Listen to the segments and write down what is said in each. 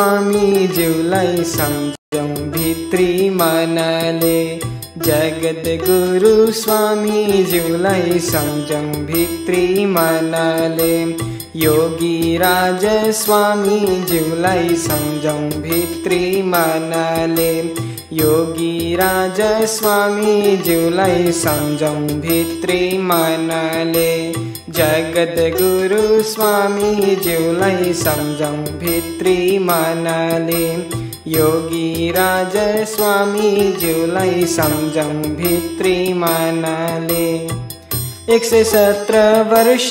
स्वामी जीवलाई सम्झौँ भित्री जगत गुरु स्वामी जीवलाई सम्झौँ भित्री मनले योगी राज स्वामी जीवलाई सम्झौँ भित्री मनले योगी राज स्वामी जुलै सञ्जं भित्री मनाले स्वामी जगद्गुरुस्वामी जुलै समजं भित्रीमानले योगीराजस्वामी जुलै समजं भित्रीमानले एक सत्र वर्ष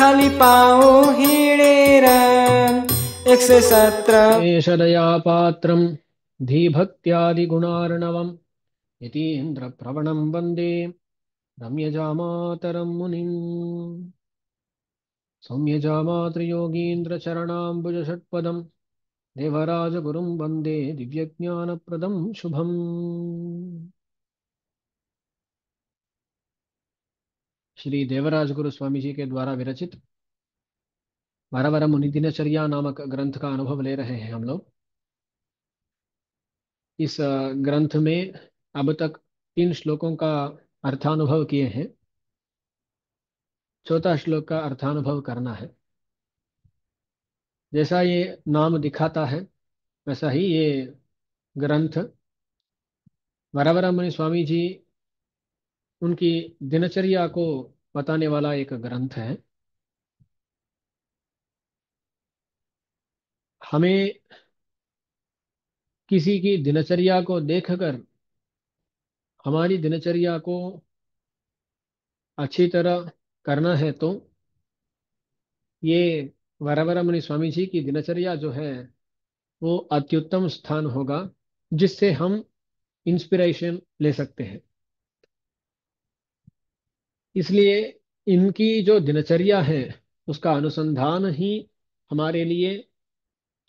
खलिपाओ हीणेर एषदया पात्रं धी भक्त्यादि गुणार्णवम् इतिन्द्र प्रवणं वन्दे रम्यजामातरं मुनिम् सौम्यजामातृयोगीन्द्रचरणाम्बुजषट्पदम् देवराजगुरुं वन्दे दिव्यज्ञानप्रदं शुभम् श्री देवराज गुरु स्वामी जी के द्वारा विरचित बारह मुनि दिनचर्या नामक ग्रंथ का अनुभव ले रहे हैं हम लोग इस ग्रंथ में अब तक तीन श्लोकों का अर्थानुभव किए हैं चौथा श्लोक का अर्थानुभव करना है जैसा ये नाम दिखाता है वैसा ही ये ग्रंथ वरावरा मुनि स्वामी जी उनकी दिनचर्या को बताने वाला एक ग्रंथ है हमें किसी की दिनचर्या को देखकर हमारी दिनचर्या को अच्छी तरह करना है तो ये वरावरमणि स्वामी जी की दिनचर्या जो है वो अत्युत्तम स्थान होगा जिससे हम इंस्पिरेशन ले सकते हैं इसलिए इनकी जो दिनचर्या है उसका अनुसंधान ही हमारे लिए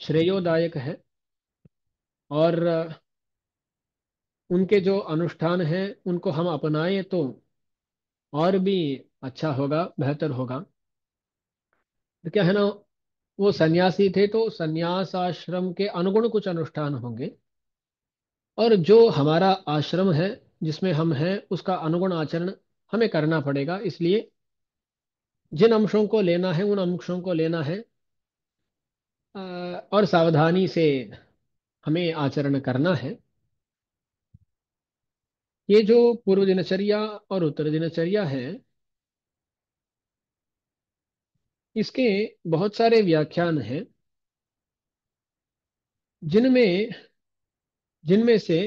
श्रेयोदायक है और उनके जो अनुष्ठान हैं उनको हम अपनाएं तो और भी अच्छा होगा बेहतर होगा तो क्या है ना वो सन्यासी थे तो सन्यास आश्रम के अनुगुण कुछ अनुष्ठान होंगे और जो हमारा आश्रम है जिसमें हम हैं उसका अनुगुण आचरण हमें करना पड़ेगा इसलिए जिन अंशों को लेना है उन अंशों को लेना है और सावधानी से हमें आचरण करना है ये जो पूर्व दिनचर्या और उत्तर दिनचर्या है इसके बहुत सारे व्याख्यान हैं जिनमें जिनमें से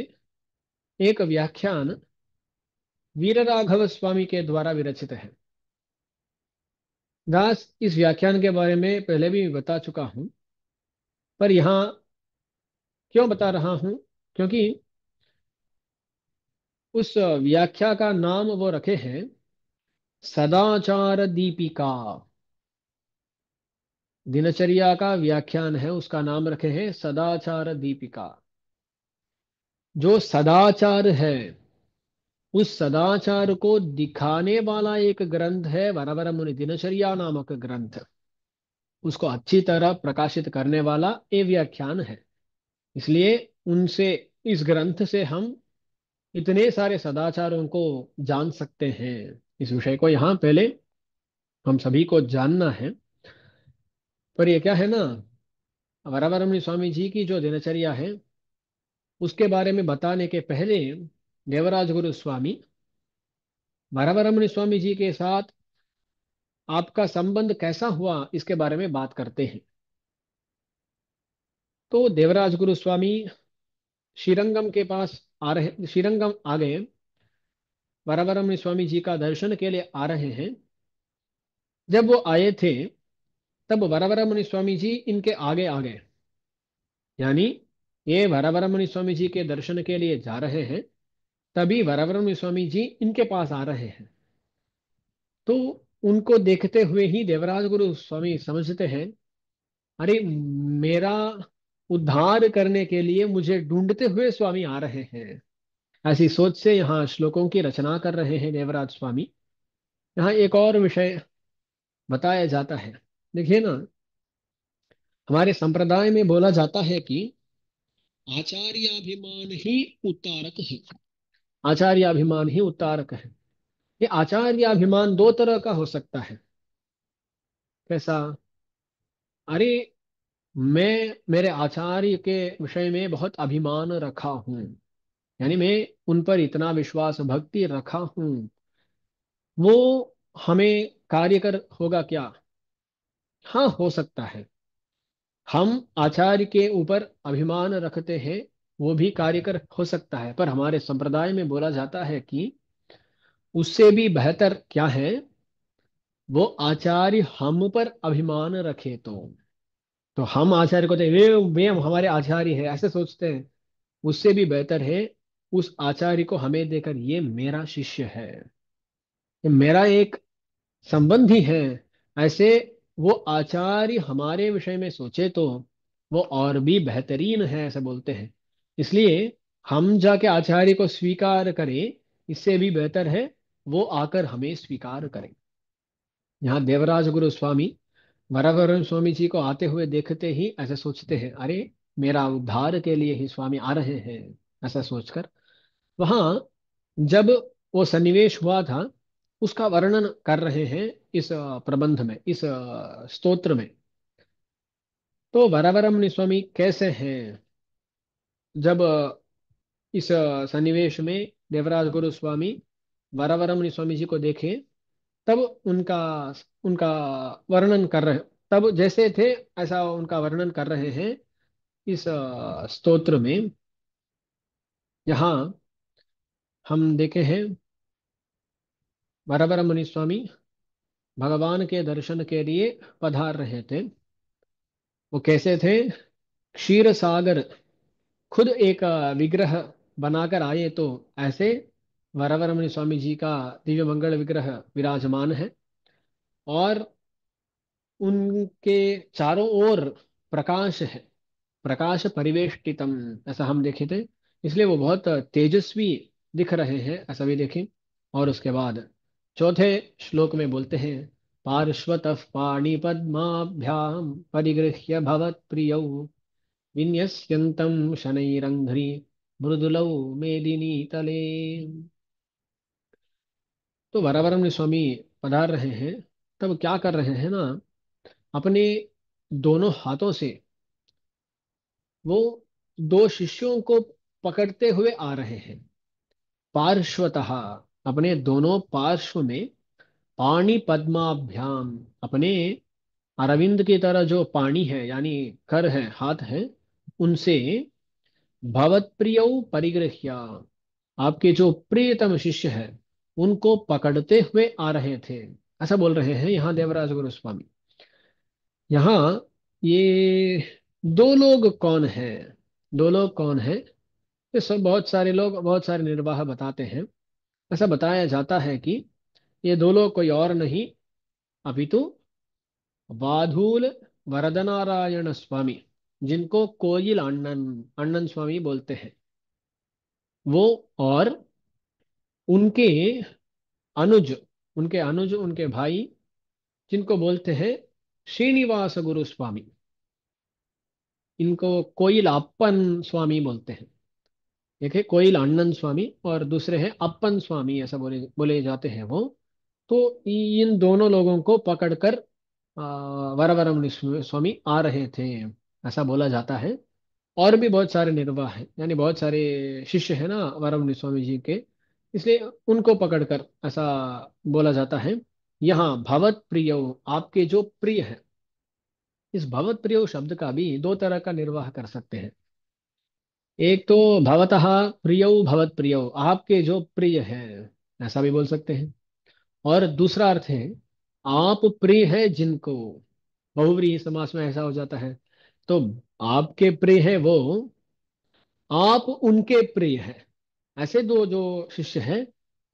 एक व्याख्यान वीर राघव स्वामी के द्वारा विरचित है दास इस व्याख्यान के बारे में पहले भी बता चुका हूं पर यहाँ क्यों बता रहा हूं क्योंकि उस व्याख्या का नाम वो रखे हैं सदाचार दीपिका दिनचर्या का व्याख्यान है उसका नाम रखे हैं सदाचार दीपिका जो सदाचार है उस सदाचार को दिखाने वाला एक ग्रंथ है वरवर मुनि दिनचर्या नामक ग्रंथ उसको अच्छी तरह प्रकाशित करने वाला ये व्याख्यान है इसलिए उनसे इस ग्रंथ से हम इतने सारे सदाचारों को जान सकते हैं इस विषय को यहाँ पहले हम सभी को जानना है पर ये क्या है ना वरावरमणी स्वामी जी की जो दिनचर्या है उसके बारे में बताने के पहले देवराज गुरु स्वामी वरावरमणि स्वामी जी के साथ आपका संबंध कैसा हुआ इसके बारे में बात करते हैं तो देवराज गुरु स्वामी श्रीरंगम के पास आ रहे श्रीरंगम आ गए वरावरम स्वामी जी का दर्शन के लिए आ रहे हैं जब वो आए थे तब वरावरम स्वामी जी इनके आगे आ गए यानी ये वरावरम स्वामी जी के दर्शन के लिए जा रहे हैं तभी वरावरम स्वामी जी इनके पास आ रहे हैं तो उनको देखते हुए ही देवराज गुरु स्वामी समझते हैं अरे मेरा उद्धार करने के लिए मुझे ढूंढते हुए स्वामी आ रहे हैं ऐसी सोच से यहाँ श्लोकों की रचना कर रहे हैं देवराज स्वामी यहाँ एक और विषय बताया जाता है देखिए ना हमारे संप्रदाय में बोला जाता है कि आचार्याभिमान ही उतारक है आचार्याभिमान ही उतारक है ये आचार्याभिमान दो तरह का हो सकता है कैसा अरे मैं मेरे आचार्य के विषय में बहुत अभिमान रखा हूँ यानी मैं उन पर इतना विश्वास भक्ति रखा हूं वो हमें कार्य कर होगा क्या हाँ हो सकता है हम आचार्य के ऊपर अभिमान रखते हैं वो भी कार्यकर हो सकता है पर हमारे संप्रदाय में बोला जाता है कि उससे भी बेहतर क्या है वो आचार्य हम पर अभिमान रखे तो तो हम आचार्य को वे तो वे हमारे आचार्य है ऐसे सोचते हैं उससे भी बेहतर है उस आचार्य को हमें देकर ये मेरा शिष्य है ये मेरा एक संबंधी है ऐसे वो आचार्य हमारे विषय में सोचे तो वो और भी बेहतरीन है ऐसे बोलते हैं इसलिए हम जाके आचार्य को स्वीकार करें इससे भी बेहतर है वो आकर हमें स्वीकार करें यहाँ देवराज गुरु स्वामी वरावरण स्वामी जी को आते हुए देखते ही ऐसे सोचते हैं अरे मेरा उद्धार के लिए ही स्वामी आ रहे हैं ऐसा सोचकर वहां जब वो सन्निवेश हुआ था उसका वर्णन कर रहे हैं इस प्रबंध में इस स्तोत्र में तो वरावरम स्वामी कैसे हैं जब इस सन्निवेश में देवराज गुरु स्वामी वरावरम स्वामी जी को देखे तब उनका उनका वर्णन कर रहे तब जैसे थे ऐसा उनका वर्णन कर रहे हैं इस स्तोत्र में यहाँ हम देखे हैं बराबर मुनि स्वामी भगवान के दर्शन के लिए पधार रहे थे वो कैसे थे क्षीर सागर खुद एक विग्रह बनाकर आए तो ऐसे वरवरमणि स्वामी जी का दिव्य मंगल विग्रह विराजमान है और उनके चारों ओर प्रकाश है प्रकाश परिवेष्टितम ऐसा हम देखे थे इसलिए वो बहुत तेजस्वी दिख रहे हैं ऐसा भी देखें और उसके बाद चौथे श्लोक में बोलते हैं पार्श्वत पाणी पद्माभ्याम परिगृह्य भवत प्रिय विन्यस्यंतम शनैरंध्री मृदुलौ मेदिनी तले तो वरावरम स्वामी पधार रहे हैं तब क्या कर रहे हैं ना अपने दोनों हाथों से वो दो शिष्यों को पकड़ते हुए आ रहे हैं पार्श्वतः अपने दोनों पार्श्व में पाणी पद्माभ्याम अपने अरविंद की तरह जो पानी है यानी कर है हाथ है उनसे भवत प्रिय परिगृह्य आपके जो प्रियतम शिष्य है उनको पकड़ते हुए आ रहे थे ऐसा बोल रहे हैं यहाँ देवराज गुरु स्वामी यहाँ ये दो लोग कौन हैं दो लोग कौन हैं ये सब बहुत सारे लोग बहुत सारे निर्वाह बताते हैं ऐसा बताया जाता है कि ये दो लोग कोई और नहीं अपितु बाधूल वरदनारायण स्वामी जिनको कोयिल अन्नन अन्नन स्वामी बोलते हैं वो और उनके अनुज उनके अनुज उनके भाई जिनको बोलते हैं श्रीनिवास गुरु स्वामी इनको कोयल अपन स्वामी बोलते हैं एक है कोयल अन्नन स्वामी और दूसरे हैं अपन स्वामी ऐसा बोले बोले जाते हैं वो तो इन दोनों लोगों को पकड़कर वरवरम स्वामी आ रहे थे ऐसा बोला जाता है और भी बहुत सारे निर्वाह है यानी बहुत सारे शिष्य है ना वरवणी स्वामी जी के इसलिए उनको पकड़कर ऐसा बोला जाता है यहाँ भवत प्रिय आपके जो प्रिय है इस भवत प्रिय शब्द का भी दो तरह का निर्वाह कर सकते हैं एक तो भवत प्रिय भवत प्रिय आपके जो प्रिय है ऐसा भी बोल सकते हैं और दूसरा अर्थ है आप प्रिय है जिनको बहुव्रीय समाज में ऐसा हो जाता है तो आपके प्रिय है वो आप उनके प्रिय है ऐसे दो जो शिष्य हैं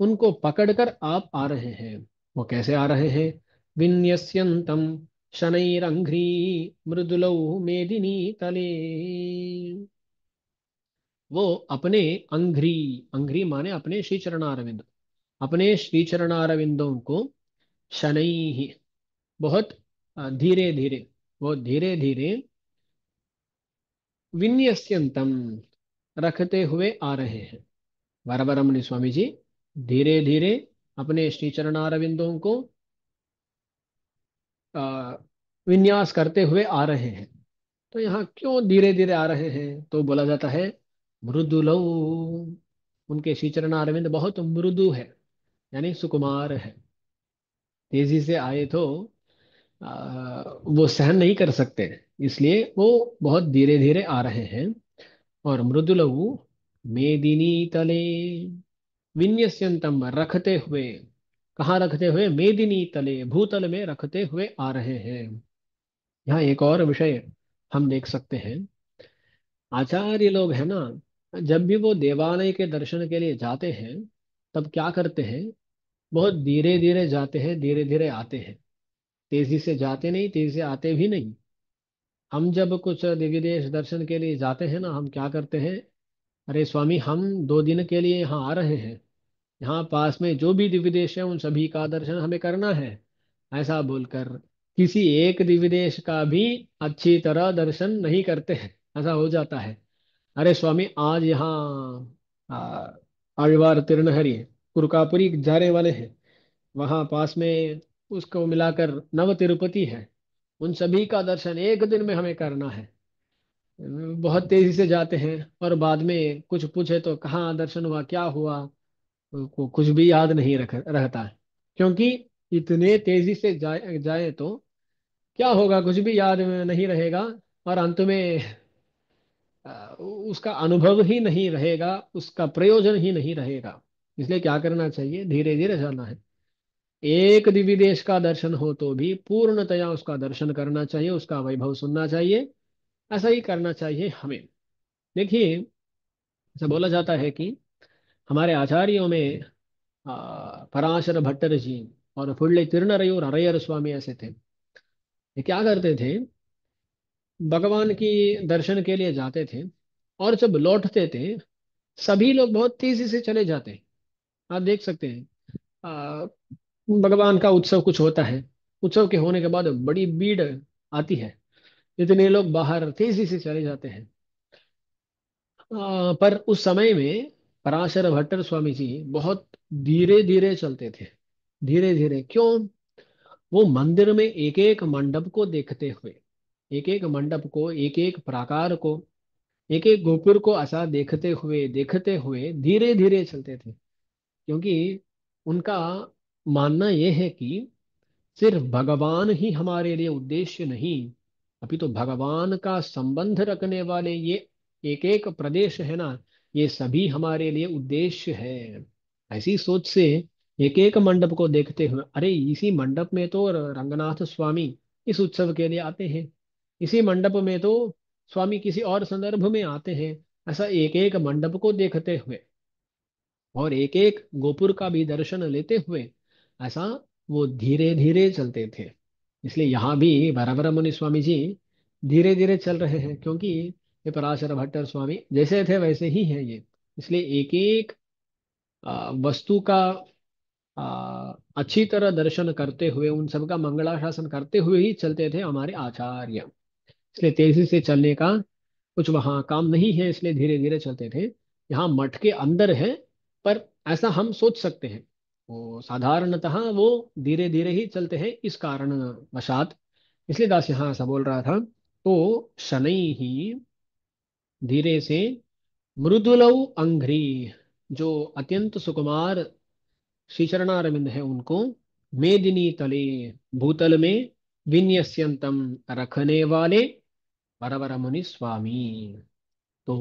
उनको पकड़कर आप आ रहे हैं वो कैसे आ रहे हैं विन्यस्यंतम शनैरंघ्री मृदुलौ मेदिनी तले वो अपने अंघ्री अंघ्री माने अपने श्री चरणारविंद अपने श्री चरणारविंदों को ही बहुत धीरे धीरे वो धीरे धीरे विन्यस्यंतम रखते हुए आ रहे हैं वरवरमणि स्वामी जी धीरे धीरे अपने श्री चरणारविंदों को विन्यास करते हुए आ रहे हैं तो यहाँ क्यों धीरे धीरे आ रहे हैं तो बोला जाता है मृदु उनके श्री चरणारविंद बहुत मृदु है यानी सुकुमार है तेजी से आए तो वो सहन नहीं कर सकते इसलिए वो बहुत धीरे धीरे आ रहे हैं और मृदुलऊ मेदिनी तले विन्यस्यंतम रखते हुए कहाँ रखते हुए मेदिनी तले भूतल में रखते हुए आ रहे हैं यहाँ एक और विषय हम देख सकते हैं आचार्य लोग है ना जब भी वो देवालय के दर्शन के लिए जाते हैं तब क्या करते हैं बहुत धीरे धीरे जाते हैं धीरे धीरे आते हैं तेजी से जाते नहीं तेजी से आते भी नहीं हम जब कुछ दिव्य देश दर्शन के लिए जाते हैं ना हम क्या करते हैं अरे स्वामी हम दो दिन के लिए यहाँ आ रहे हैं यहाँ पास में जो भी दिव्य देश है उन सभी का दर्शन हमें करना है ऐसा बोलकर किसी एक दिव्य देश का भी अच्छी तरह दर्शन नहीं करते हैं ऐसा हो जाता है अरे स्वामी आज यहाँ अड़वार तिरणहरी कुरकापुरी जाने वाले हैं वहाँ पास में उसको मिलाकर नव तिरुपति है उन सभी का दर्शन एक दिन में हमें करना है बहुत तेजी से जाते हैं और बाद में कुछ पूछे तो कहाँ दर्शन हुआ क्या हुआ को कुछ भी याद नहीं रख रहता है क्योंकि इतने तेजी से जाए जाए तो क्या होगा कुछ भी याद नहीं रहेगा और अंत में उसका अनुभव ही नहीं रहेगा उसका प्रयोजन ही नहीं रहेगा इसलिए क्या करना चाहिए धीरे धीरे जाना है एक दिव्य देश का दर्शन हो तो भी पूर्णतया उसका दर्शन करना चाहिए उसका वैभव सुनना चाहिए ऐसा ही करना चाहिए हमें देखिए ऐसा बोला जाता है कि हमारे आचार्यों में पराशर भट्टर जी और फुल्ले तिरुनरयूर हरयर स्वामी ऐसे थे ये क्या करते थे भगवान की दर्शन के लिए जाते थे और जब लौटते थे सभी लोग बहुत तेजी से चले जाते हैं आप देख सकते हैं भगवान का उत्सव कुछ होता है उत्सव के होने के बाद बड़ी भीड़ आती है इतने लोग बाहर तेजी से चले जाते हैं आ, पर उस समय में पराशर भट्टर स्वामी जी बहुत धीरे धीरे चलते थे धीरे धीरे क्यों वो मंदिर में एक एक मंडप को देखते हुए एक एक मंडप को एक एक प्राकार को एक एक गोपुर को ऐसा देखते हुए देखते हुए धीरे धीरे चलते थे क्योंकि उनका मानना यह है कि सिर्फ भगवान ही हमारे लिए उद्देश्य नहीं अभी तो भगवान का संबंध रखने वाले ये एक एक प्रदेश है ना ये सभी हमारे लिए उद्देश्य है ऐसी सोच से एक एक मंडप को देखते हुए अरे इसी मंडप में तो रंगनाथ स्वामी इस उत्सव के लिए आते हैं इसी मंडप में तो स्वामी किसी और संदर्भ में आते हैं ऐसा एक एक मंडप को देखते हुए और एक एक गोपुर का भी दर्शन लेते हुए ऐसा वो धीरे धीरे चलते थे इसलिए यहाँ भी भराभरा मुनि स्वामी जी धीरे धीरे चल रहे हैं क्योंकि ये पराशर भट्टर स्वामी जैसे थे वैसे ही हैं ये इसलिए एक एक वस्तु का अच्छी तरह दर्शन करते हुए उन सबका मंगलाशासन करते हुए ही चलते थे हमारे आचार्य इसलिए तेजी से चलने का कुछ वहाँ काम नहीं है इसलिए धीरे धीरे चलते थे यहाँ मठ के अंदर है पर ऐसा हम सोच सकते हैं वो तो साधारणतः वो धीरे धीरे ही चलते हैं इस कारण वशात इसलिए दास यहाँ ऐसा बोल रहा था तो शनै ही धीरे से मृदुलऊ अंघ्री जो अत्यंत सुकुमार श्री चरणारविंद है उनको मेदिनी तले भूतल में विन्यस्यंतम रखने वाले परवर मुनि स्वामी तो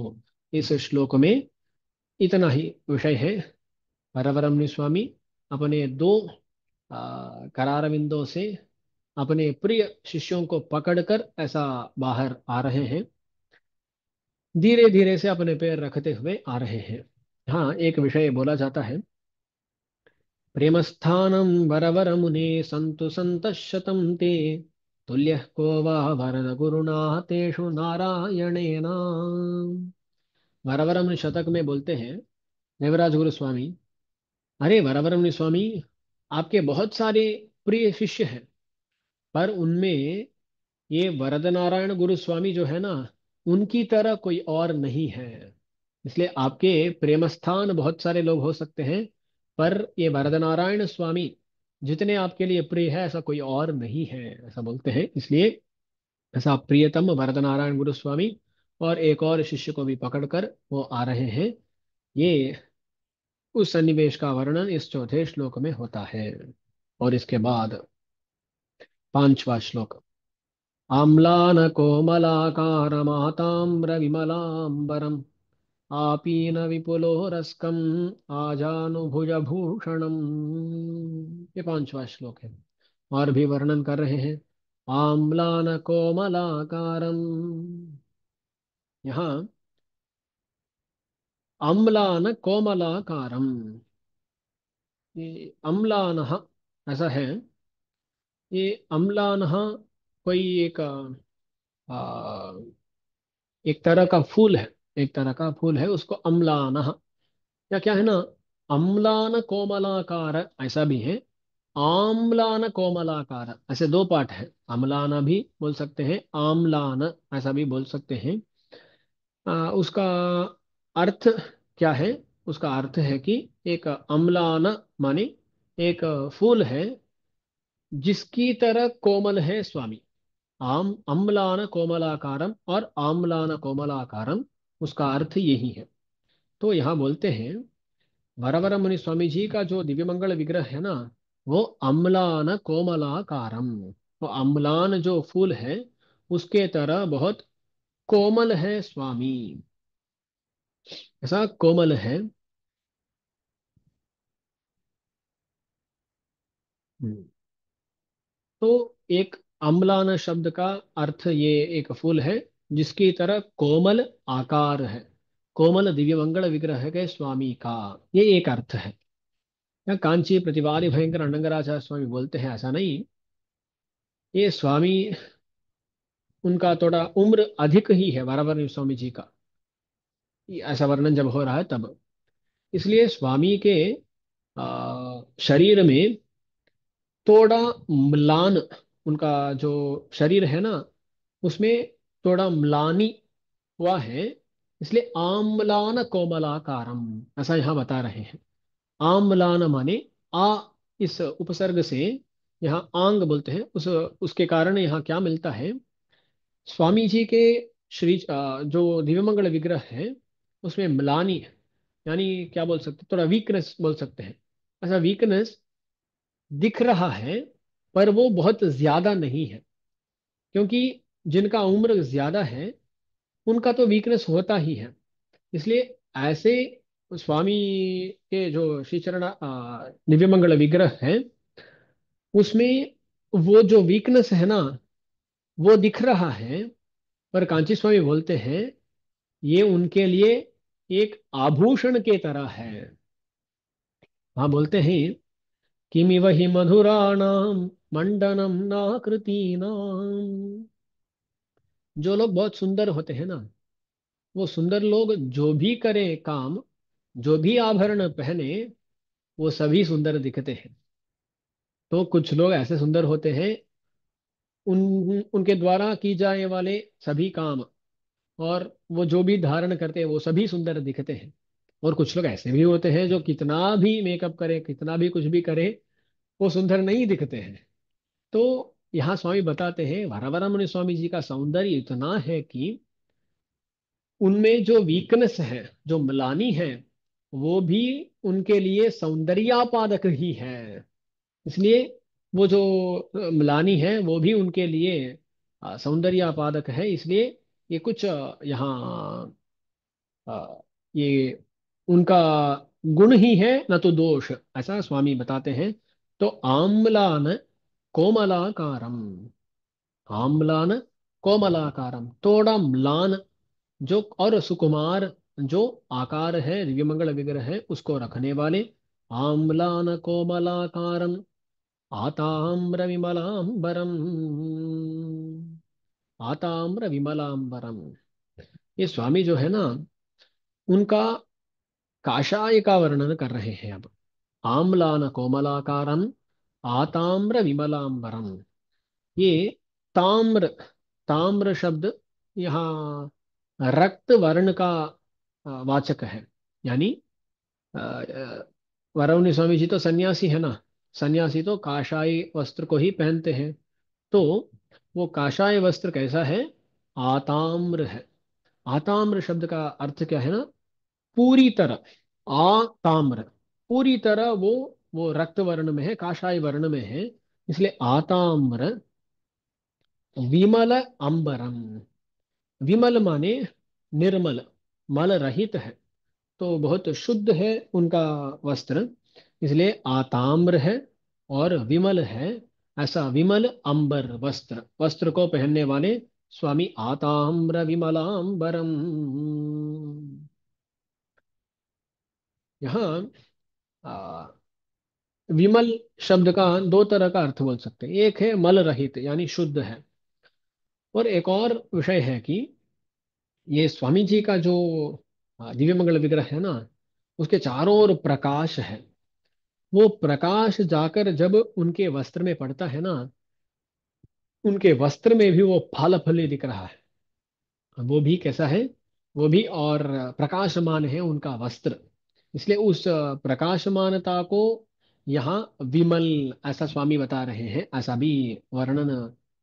इस श्लोक में इतना ही विषय है परवर मुनि स्वामी अपने दो करार करारविंदों से अपने प्रिय शिष्यों को पकड़कर ऐसा बाहर आ रहे हैं धीरे धीरे से अपने पैर रखते हुए आ रहे हैं हाँ एक विषय बोला जाता है प्रेमस्थान वरवर मुने संतु संत शतम ते तुल्य को वरद गुरुना तेषु नारायण नाम वरवरम शतक में बोलते हैं देवराज गुरु स्वामी अरे वरावरम स्वामी आपके बहुत सारे प्रिय शिष्य हैं पर उनमें ये वरद नारायण गुरु स्वामी जो है ना उनकी तरह कोई और नहीं है इसलिए आपके प्रेमस्थान बहुत सारे लोग हो सकते हैं पर ये वरद नारायण स्वामी जितने आपके लिए प्रिय है ऐसा कोई और नहीं है ऐसा बोलते हैं इसलिए ऐसा प्रियतम वरद नारायण गुरु स्वामी और एक और शिष्य को भी पकड़कर वो आ रहे हैं ये उस सन्निवेश का वर्णन इस चौथे श्लोक में होता है और इसके बाद पांचवा श्लोक आम्लान कोमलाकार माताम्र विमलाम्बरम आपीन विपुलो रस्कम आजानुभुज भूषणम ये पांचवा श्लोक है और भी वर्णन कर रहे हैं आम्लान कोमलाकार यहाँ अम्लान कोमलाकारम अम्लान ऐसा है ये अम्लान कोई एक आ, एक तरह का फूल है एक तरह का फूल है उसको अम्लान या क्या है ना अम्लान कोमलाकार ऐसा भी है आम्लान कोमलाकार ऐसे दो पार्ट है अम्लाना भी बोल सकते हैं आम्लान ऐसा भी बोल सकते हैं आ, उसका अर्थ क्या है उसका अर्थ है कि एक अम्लान माने एक फूल है जिसकी तरह कोमल है स्वामी आम अम्लान कोमलाकारम और आम्लान कोमलाकारम उसका अर्थ यही है तो यहाँ बोलते हैं वरवर मुनि स्वामी जी का जो दिव्य मंगल विग्रह है ना वो अम्लान कोमलाकारम वो तो अम्लान जो फूल है उसके तरह बहुत कोमल है स्वामी ऐसा कोमल है हम्म। तो एक अम्लान शब्द का अर्थ ये एक फूल है जिसकी तरह कोमल आकार है कोमल दिव्य मंगल विग्रह के स्वामी का ये एक अर्थ है या कांची प्रतिवादी भयंकर अनंगराचार्य स्वामी बोलते हैं ऐसा नहीं ये स्वामी उनका थोड़ा उम्र अधिक ही है बराबर स्वामी जी का ऐसा वर्णन जब हो रहा है तब इसलिए स्वामी के शरीर में थोड़ा म्लान उनका जो शरीर है ना उसमें थोड़ा म्लानी हुआ है इसलिए आम्लान कोमलाकारम ऐसा यहाँ बता रहे हैं आम्लान माने आ इस उपसर्ग से यहाँ आंग बोलते हैं उस उसके कारण यहाँ क्या मिलता है स्वामी जी के श्री जो दिव्यमंगल विग्रह है उसमें मिलानी है यानी क्या बोल सकते थोड़ा वीकनेस बोल सकते हैं ऐसा अच्छा, वीकनेस दिख रहा है पर वो बहुत ज़्यादा नहीं है क्योंकि जिनका उम्र ज़्यादा है उनका तो वीकनेस होता ही है इसलिए ऐसे स्वामी के जो श्रीचरण दिव्य मंगल विग्रह है उसमें वो जो वीकनेस है ना वो दिख रहा है पर कांची स्वामी बोलते हैं ये उनके लिए एक आभूषण के तरह है वहां बोलते हैं किमि वही मधुराणाम मंडनम नाकृति नाम जो लोग बहुत सुंदर होते हैं ना वो सुंदर लोग जो भी करें काम जो भी आभरण पहने वो सभी सुंदर दिखते हैं तो कुछ लोग ऐसे सुंदर होते हैं उन उनके द्वारा की जाने वाले सभी काम और वो जो भी धारण करते हैं वो सभी सुंदर दिखते हैं और कुछ लोग ऐसे भी होते हैं जो कितना भी मेकअप करें कितना भी कुछ भी करें वो सुंदर नहीं दिखते हैं तो यहाँ स्वामी बताते हैं वारावारा मुनि स्वामी जी का सौंदर्य इतना है कि उनमें जो वीकनेस है जो मलानी है वो भी उनके लिए सौंदर्यापादक ही है इसलिए वो जो मलानी है वो भी उनके लिए सौंदर्यापादक है इसलिए ये कुछ यहाँ ये उनका गुण ही है न तो दोष ऐसा स्वामी बताते हैं तो आम्लान कोमलाकारम आम्लान कोमलाकारम थोड़ा म्लान जो और सुकुमार जो आकार है दिव्यमंगल विग्रह है उसको रखने वाले आम्लान कोमलाकारम आताम्र विमलाम्बरम आताम्र विमलाम्बरम ये स्वामी जो है ना उनका काशाय का वर्णन कर रहे हैं अब आम्लान कोमलाकारम आताम्र विमलाम्बरम ये ताम्र ताम्र शब्द यहाँ रक्त वर्ण का वाचक है यानी वरवनी स्वामी जी तो सन्यासी है ना सन्यासी तो काशाई वस्त्र को ही पहनते हैं तो वो काशाय वस्त्र कैसा है आताम्र है आताम्र शब्द का अर्थ क्या है ना पूरी तरह आताम्र पूरी तरह वो वो रक्त वर्ण में है काशाय वर्ण में है इसलिए आताम्र विमल अंबरम विमल माने निर्मल मल रहित है तो बहुत शुद्ध है उनका वस्त्र इसलिए आताम्र है और विमल है ऐसा विमल अंबर वस्त्र वस्त्र को पहनने वाले स्वामी आताम्र विमलाम्बरम यहाँ विमल शब्द का दो तरह का अर्थ बोल सकते हैं एक है मल रहित यानी शुद्ध है और एक और विषय है कि ये स्वामी जी का जो दिव्य मंगल विग्रह है ना उसके चारों ओर प्रकाश है वो प्रकाश जाकर जब उनके वस्त्र में पड़ता है ना उनके वस्त्र में भी वो फल फल दिख रहा है वो भी कैसा है वो भी और प्रकाशमान है उनका वस्त्र इसलिए उस प्रकाशमानता को यहाँ विमल ऐसा स्वामी बता रहे हैं ऐसा भी वर्णन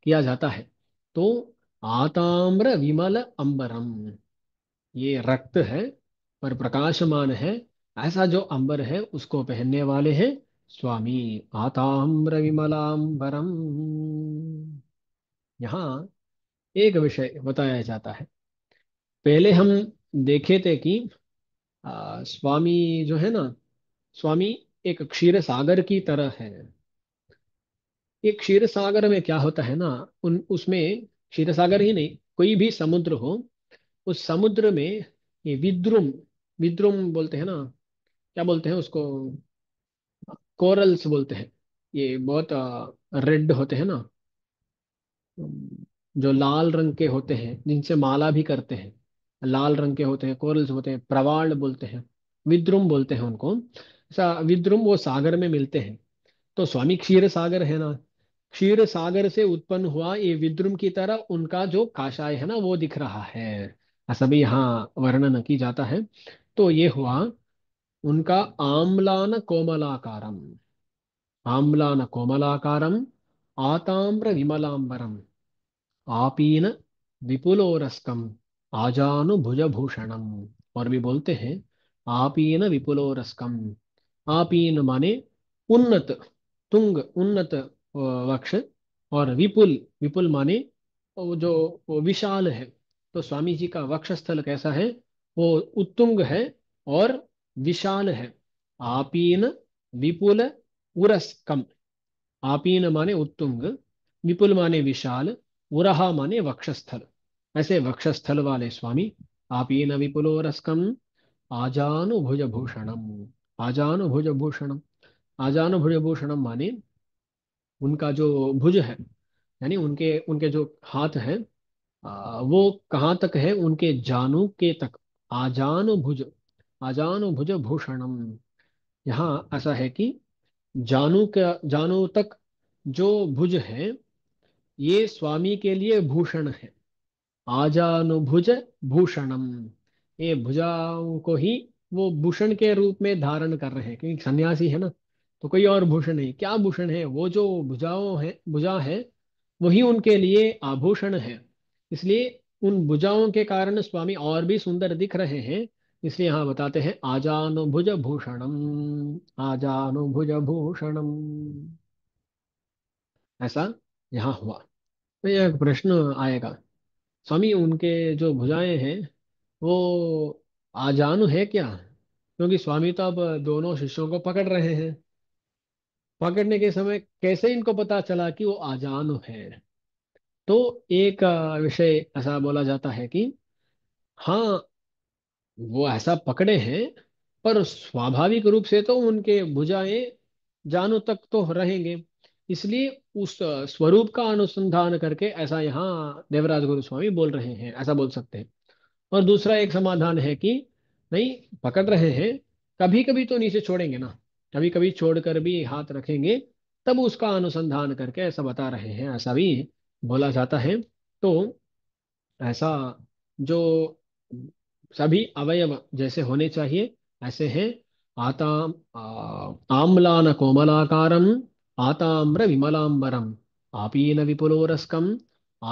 किया जाता है तो आताम्र विमल अंबरम ये रक्त है पर प्रकाशमान है ऐसा जो अंबर है उसको पहनने वाले हैं स्वामी आताम विमलाम्बरम यहाँ एक विषय बताया जाता है पहले हम देखे थे कि आ, स्वामी जो है ना स्वामी एक क्षीर सागर की तरह है एक क्षीर सागर में क्या होता है ना उन उसमें क्षीर सागर ही नहीं कोई भी समुद्र हो उस समुद्र में ये विद्रुम विद्रुम बोलते हैं ना क्या बोलते हैं उसको कोरल्स बोलते हैं ये बहुत रेड होते हैं ना जो लाल रंग के होते हैं जिनसे माला भी करते हैं लाल रंग के होते हैं कोरल्स होते हैं प्रवाल बोलते हैं विद्रुम बोलते हैं उनको ऐसा विद्रुम वो सागर में मिलते हैं तो स्वामी क्षीर सागर है ना क्षीर सागर से उत्पन्न हुआ ये विद्रुम की तरह उनका जो काशाय है ना वो दिख रहा है ऐसा भी यहाँ वर्णन की जाता है तो ये हुआ उनका आम्लान कोमलाकारम आम्लान कोमलाकारम आताम्र विमलांबरम आपीन विपुलोरस्कम आजानु भुजभूषणम और भी बोलते हैं आपीन विपुलोरस्कम आपीन माने उन्नत तुंग उन्नत वक्ष और विपुल विपुल माने जो विशाल है तो स्वामी जी का वक्षस्थल कैसा है वो उत्तुंग है और विशाल है आपीन विपुल उरस्कम आपीन माने उत्तुंग विपुल माने विशाल उरहा माने वक्षस्थल ऐसे वक्षस्थल वाले स्वामी आपीन विपुल उरस्कम आजानुभुजभूषणम आजानुभुजभूषणम आजानुभुजभूषणम माने उनका जो भुज है यानी उनके उनके जो हाथ हैं वो कहाँ तक है उनके जानू के तक आजानु भुज अजानुभुज भूषणम यहाँ ऐसा है कि जानू का जानू तक जो भुज है ये स्वामी के लिए भूषण है आजानुभुज भूषणम ये भुजाओं को ही वो भूषण के रूप में धारण कर रहे हैं क्योंकि सन्यासी है ना तो कोई और भूषण नहीं क्या भूषण है वो जो भुजाओं है भुजा है वही उनके लिए आभूषण है इसलिए उन भुजाओं के कारण स्वामी और भी सुंदर दिख रहे हैं इसलिए यहां बताते हैं आजानुभुज भूषणम आजानुभुज भूषणम ऐसा यहाँ हुआ तो यह प्रश्न आएगा स्वामी उनके जो भुजाएं हैं वो आजानु है क्या क्योंकि स्वामी तो अब दोनों शिष्यों को पकड़ रहे हैं पकड़ने के समय कैसे इनको पता चला कि वो आजानु है तो एक विषय ऐसा बोला जाता है कि हाँ वो ऐसा पकड़े हैं पर स्वाभाविक रूप से तो उनके भुजाएं जानों तक तो रहेंगे इसलिए उस स्वरूप का अनुसंधान करके ऐसा यहाँ देवराज गुरु स्वामी बोल रहे हैं ऐसा बोल सकते हैं और दूसरा एक समाधान है कि नहीं पकड़ रहे हैं कभी कभी तो नीचे छोड़ेंगे ना कभी कभी छोड़कर भी हाथ रखेंगे तब उसका अनुसंधान करके ऐसा बता रहे हैं ऐसा भी बोला जाता है तो ऐसा जो सभी अवयव जैसे होने चाहिए ऐसे हैं आताम आम्लान कोमलाकार आताम्र विमलांबरम आपीन विपुलोरस्कम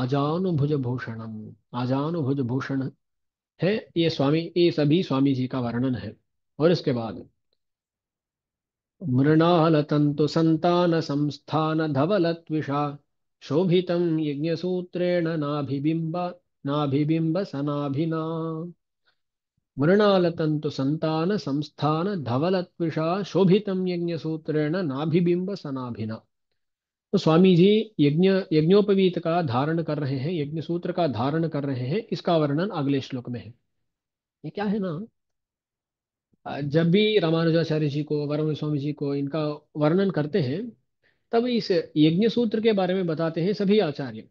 आजानुभुज भूषणम आजानुभुज भूषण है ये स्वामी ये सभी स्वामी जी का वर्णन है और इसके बाद मृणाल तंतु संतान संस्थान धवल त्विषा शोभित यज्ञसूत्रेण नाभिबिंब नाभिबिंब सनाभिना वर्णालतन्तु संतान संस्थान धवलत्विषा शोभितम यज्ञ सूत्रेण नाभिबिंब सनाभिना तो स्वामी जी यज्ञ यज्ञोपवीत का धारण कर रहे हैं यज्ञ सूत्र का धारण कर रहे हैं इसका वर्णन अगले श्लोक में है ये क्या है ना जब भी रामानुजाचार्य जी को वरम स्वामी जी को इनका वर्णन करते हैं तब इस यज्ञ सूत्र के बारे में बताते हैं सभी आचार्य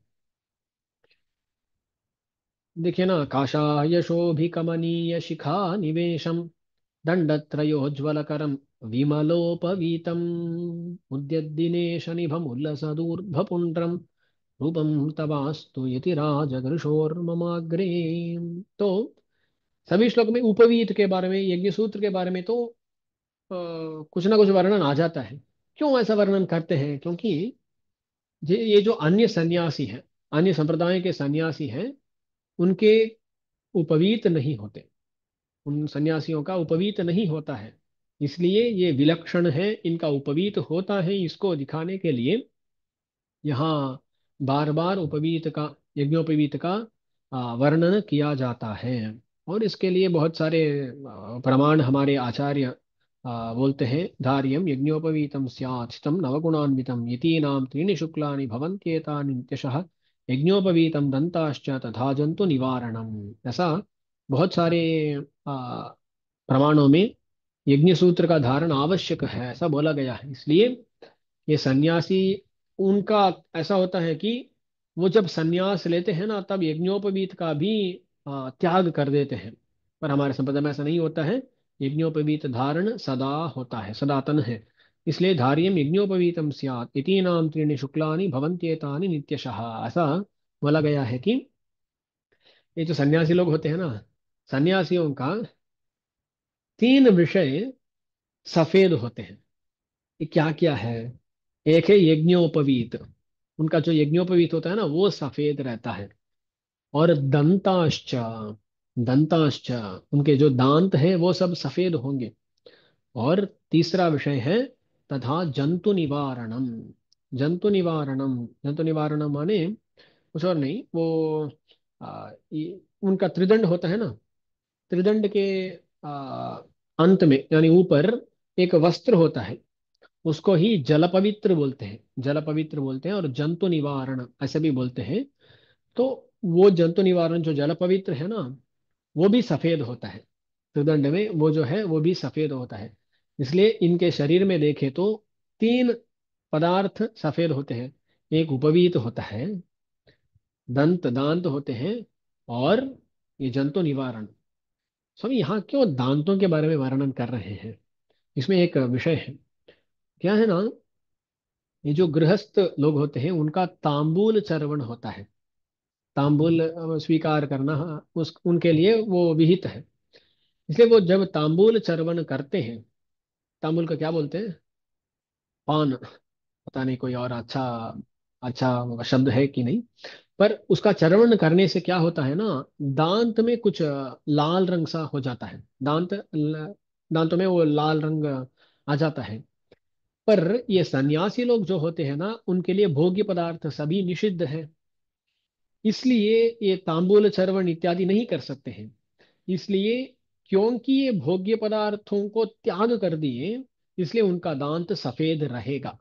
देखिए ना काषाय शोभिकमनीय शिखा निवेशम दंड त्रयोज्वल करम विमलोपवीतम दण्डत्रयोज्ज्वलकरं विमलोपवीतम् उद्यद्दिने शनिभमुल्लसदूर्ध्वपुण्ड्रम् रूपम तवास्तु यति राज गृशोर ममाग्रे तो सभी श्लोक में उपवीत के बारे में यज्ञ सूत्र के बारे में तो आ, कुछ ना कुछ वर्णन आ जाता है क्यों ऐसा वर्णन करते हैं क्योंकि ये जो अन्य सन्यासी हैं अन्य संप्रदाय के सन्यासी हैं उनके उपवीत नहीं होते उन सन्यासियों का उपवीत नहीं होता है इसलिए ये विलक्षण है इनका उपवीत होता है इसको दिखाने के लिए यहाँ बार बार उपवीत का यज्ञोपवीत का वर्णन किया जाता है और इसके लिए बहुत सारे प्रमाण हमारे आचार्य बोलते हैं धार्यम यज्ञोपवीतम सियाचितम नवगुणान्वितम नाम त्रीणी शुक्लानि भवंत्येता नित्यशः यज्ञोपवीतम दंताश्च तथा जंतु निवारणम ऐसा बहुत सारे प्रमाणों में यज्ञ सूत्र का धारण आवश्यक है ऐसा बोला गया है इसलिए ये सन्यासी उनका ऐसा होता है कि वो जब सन्यास लेते हैं ना तब यज्ञोपवीत का भी त्याग कर देते हैं पर हमारे संप्रदाय में ऐसा नहीं होता है यज्ञोपवीत धारण सदा होता है सदातन है इसलिए धार्यम यज्ञोपवीतम सियात इति नाम त्रीणी शुक्लानि भवंत्येतानि नित्यशः ऐसा बोला गया है कि ये जो सन्यासी लोग होते हैं ना सन्यासियों का तीन विषय सफेद होते हैं ये क्या क्या है एक है यज्ञोपवीत उनका जो यज्ञोपवीत होता है ना वो सफेद रहता है और दंताश्च दंताश्च उनके जो दांत हैं वो सब सफेद होंगे और तीसरा विषय है तथा जंतु निवारणम जंतु निवारणम जंतु निवारण माने कुछ और नहीं वो आ, उनका त्रिदंड होता है ना त्रिदंड के आ, अंत में यानी ऊपर एक वस्त्र होता है उसको ही जल पवित्र बोलते हैं जल पवित्र बोलते हैं और जंतु निवारण ऐसे भी बोलते हैं तो वो जंतु निवारण जो जल पवित्र है ना वो भी सफेद होता है त्रिदंड में वो जो है वो भी सफेद होता है इसलिए इनके शरीर में देखें तो तीन पदार्थ सफेद होते हैं एक उपवीत होता है दंत दांत होते हैं और ये जंतु निवारण स्वामी यहाँ क्यों दांतों के बारे में वर्णन कर रहे हैं इसमें एक विषय है क्या है ना ये जो गृहस्थ लोग होते हैं उनका तांबूल चरवण होता है तांबूल स्वीकार करना उस उनके लिए वो विहित है इसलिए वो जब तांबूल चरवण करते हैं तांबुल का क्या बोलते हैं पान पता नहीं कोई और अच्छा अच्छा शब्द है कि नहीं पर उसका चरवण करने से क्या होता है ना दांत में कुछ लाल रंग सा हो जाता है दांत दांतों में वो लाल रंग आ जाता है पर ये सन्यासी लोग जो होते हैं ना उनके लिए भोग्य पदार्थ सभी निषिद्ध है इसलिए ये तांबूल चरवण इत्यादि नहीं कर सकते हैं इसलिए क्योंकि ये भोग्य पदार्थों को त्याग कर दिए इसलिए उनका दांत सफेद रहेगा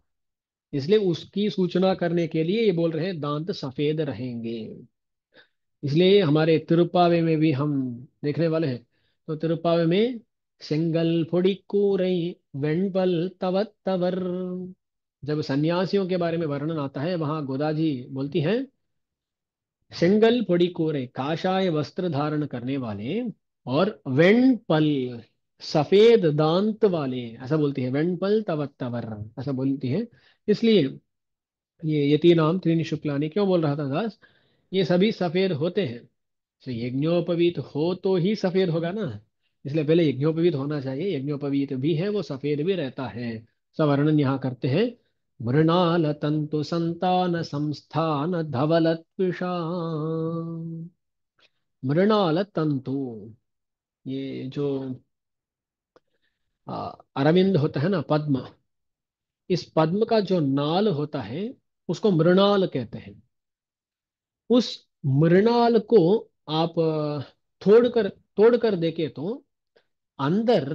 इसलिए उसकी सूचना करने के लिए ये बोल रहे हैं दांत सफेद रहेंगे इसलिए हमारे तिरुपावे में भी हम देखने वाले हैं तो तिरुपावे में सिंगल फोड़ी कूरई वेणपल तवत तवर जब सन्यासियों के बारे में वर्णन आता है वहां गोदाजी बोलती हैं सिंगल फोड़ी काशाय वस्त्र धारण करने वाले और वेणपल सफेद दांत वाले ऐसा बोलती है वेणपल तवत्तवर ऐसा बोलती है इसलिए ये यति नाम शुक्ला शुक्लानी क्यों बोल रहा था दास ये सभी सफेद होते हैं तो यज्ञोपवीत हो तो ही सफेद होगा ना इसलिए पहले यज्ञोपवीत होना चाहिए यज्ञोपवीत भी है वो सफेद भी रहता है सवर्णन यहाँ करते हैं मृणाल तंतु संतान संस्थान धवलत्षा मृणाल तंतु ये जो अरविंद होता है ना पद्म इस पद्म का जो नाल होता है उसको मृणाल कहते हैं उस मृणाल को आप तोड़कर तोड़कर देखे तो अंदर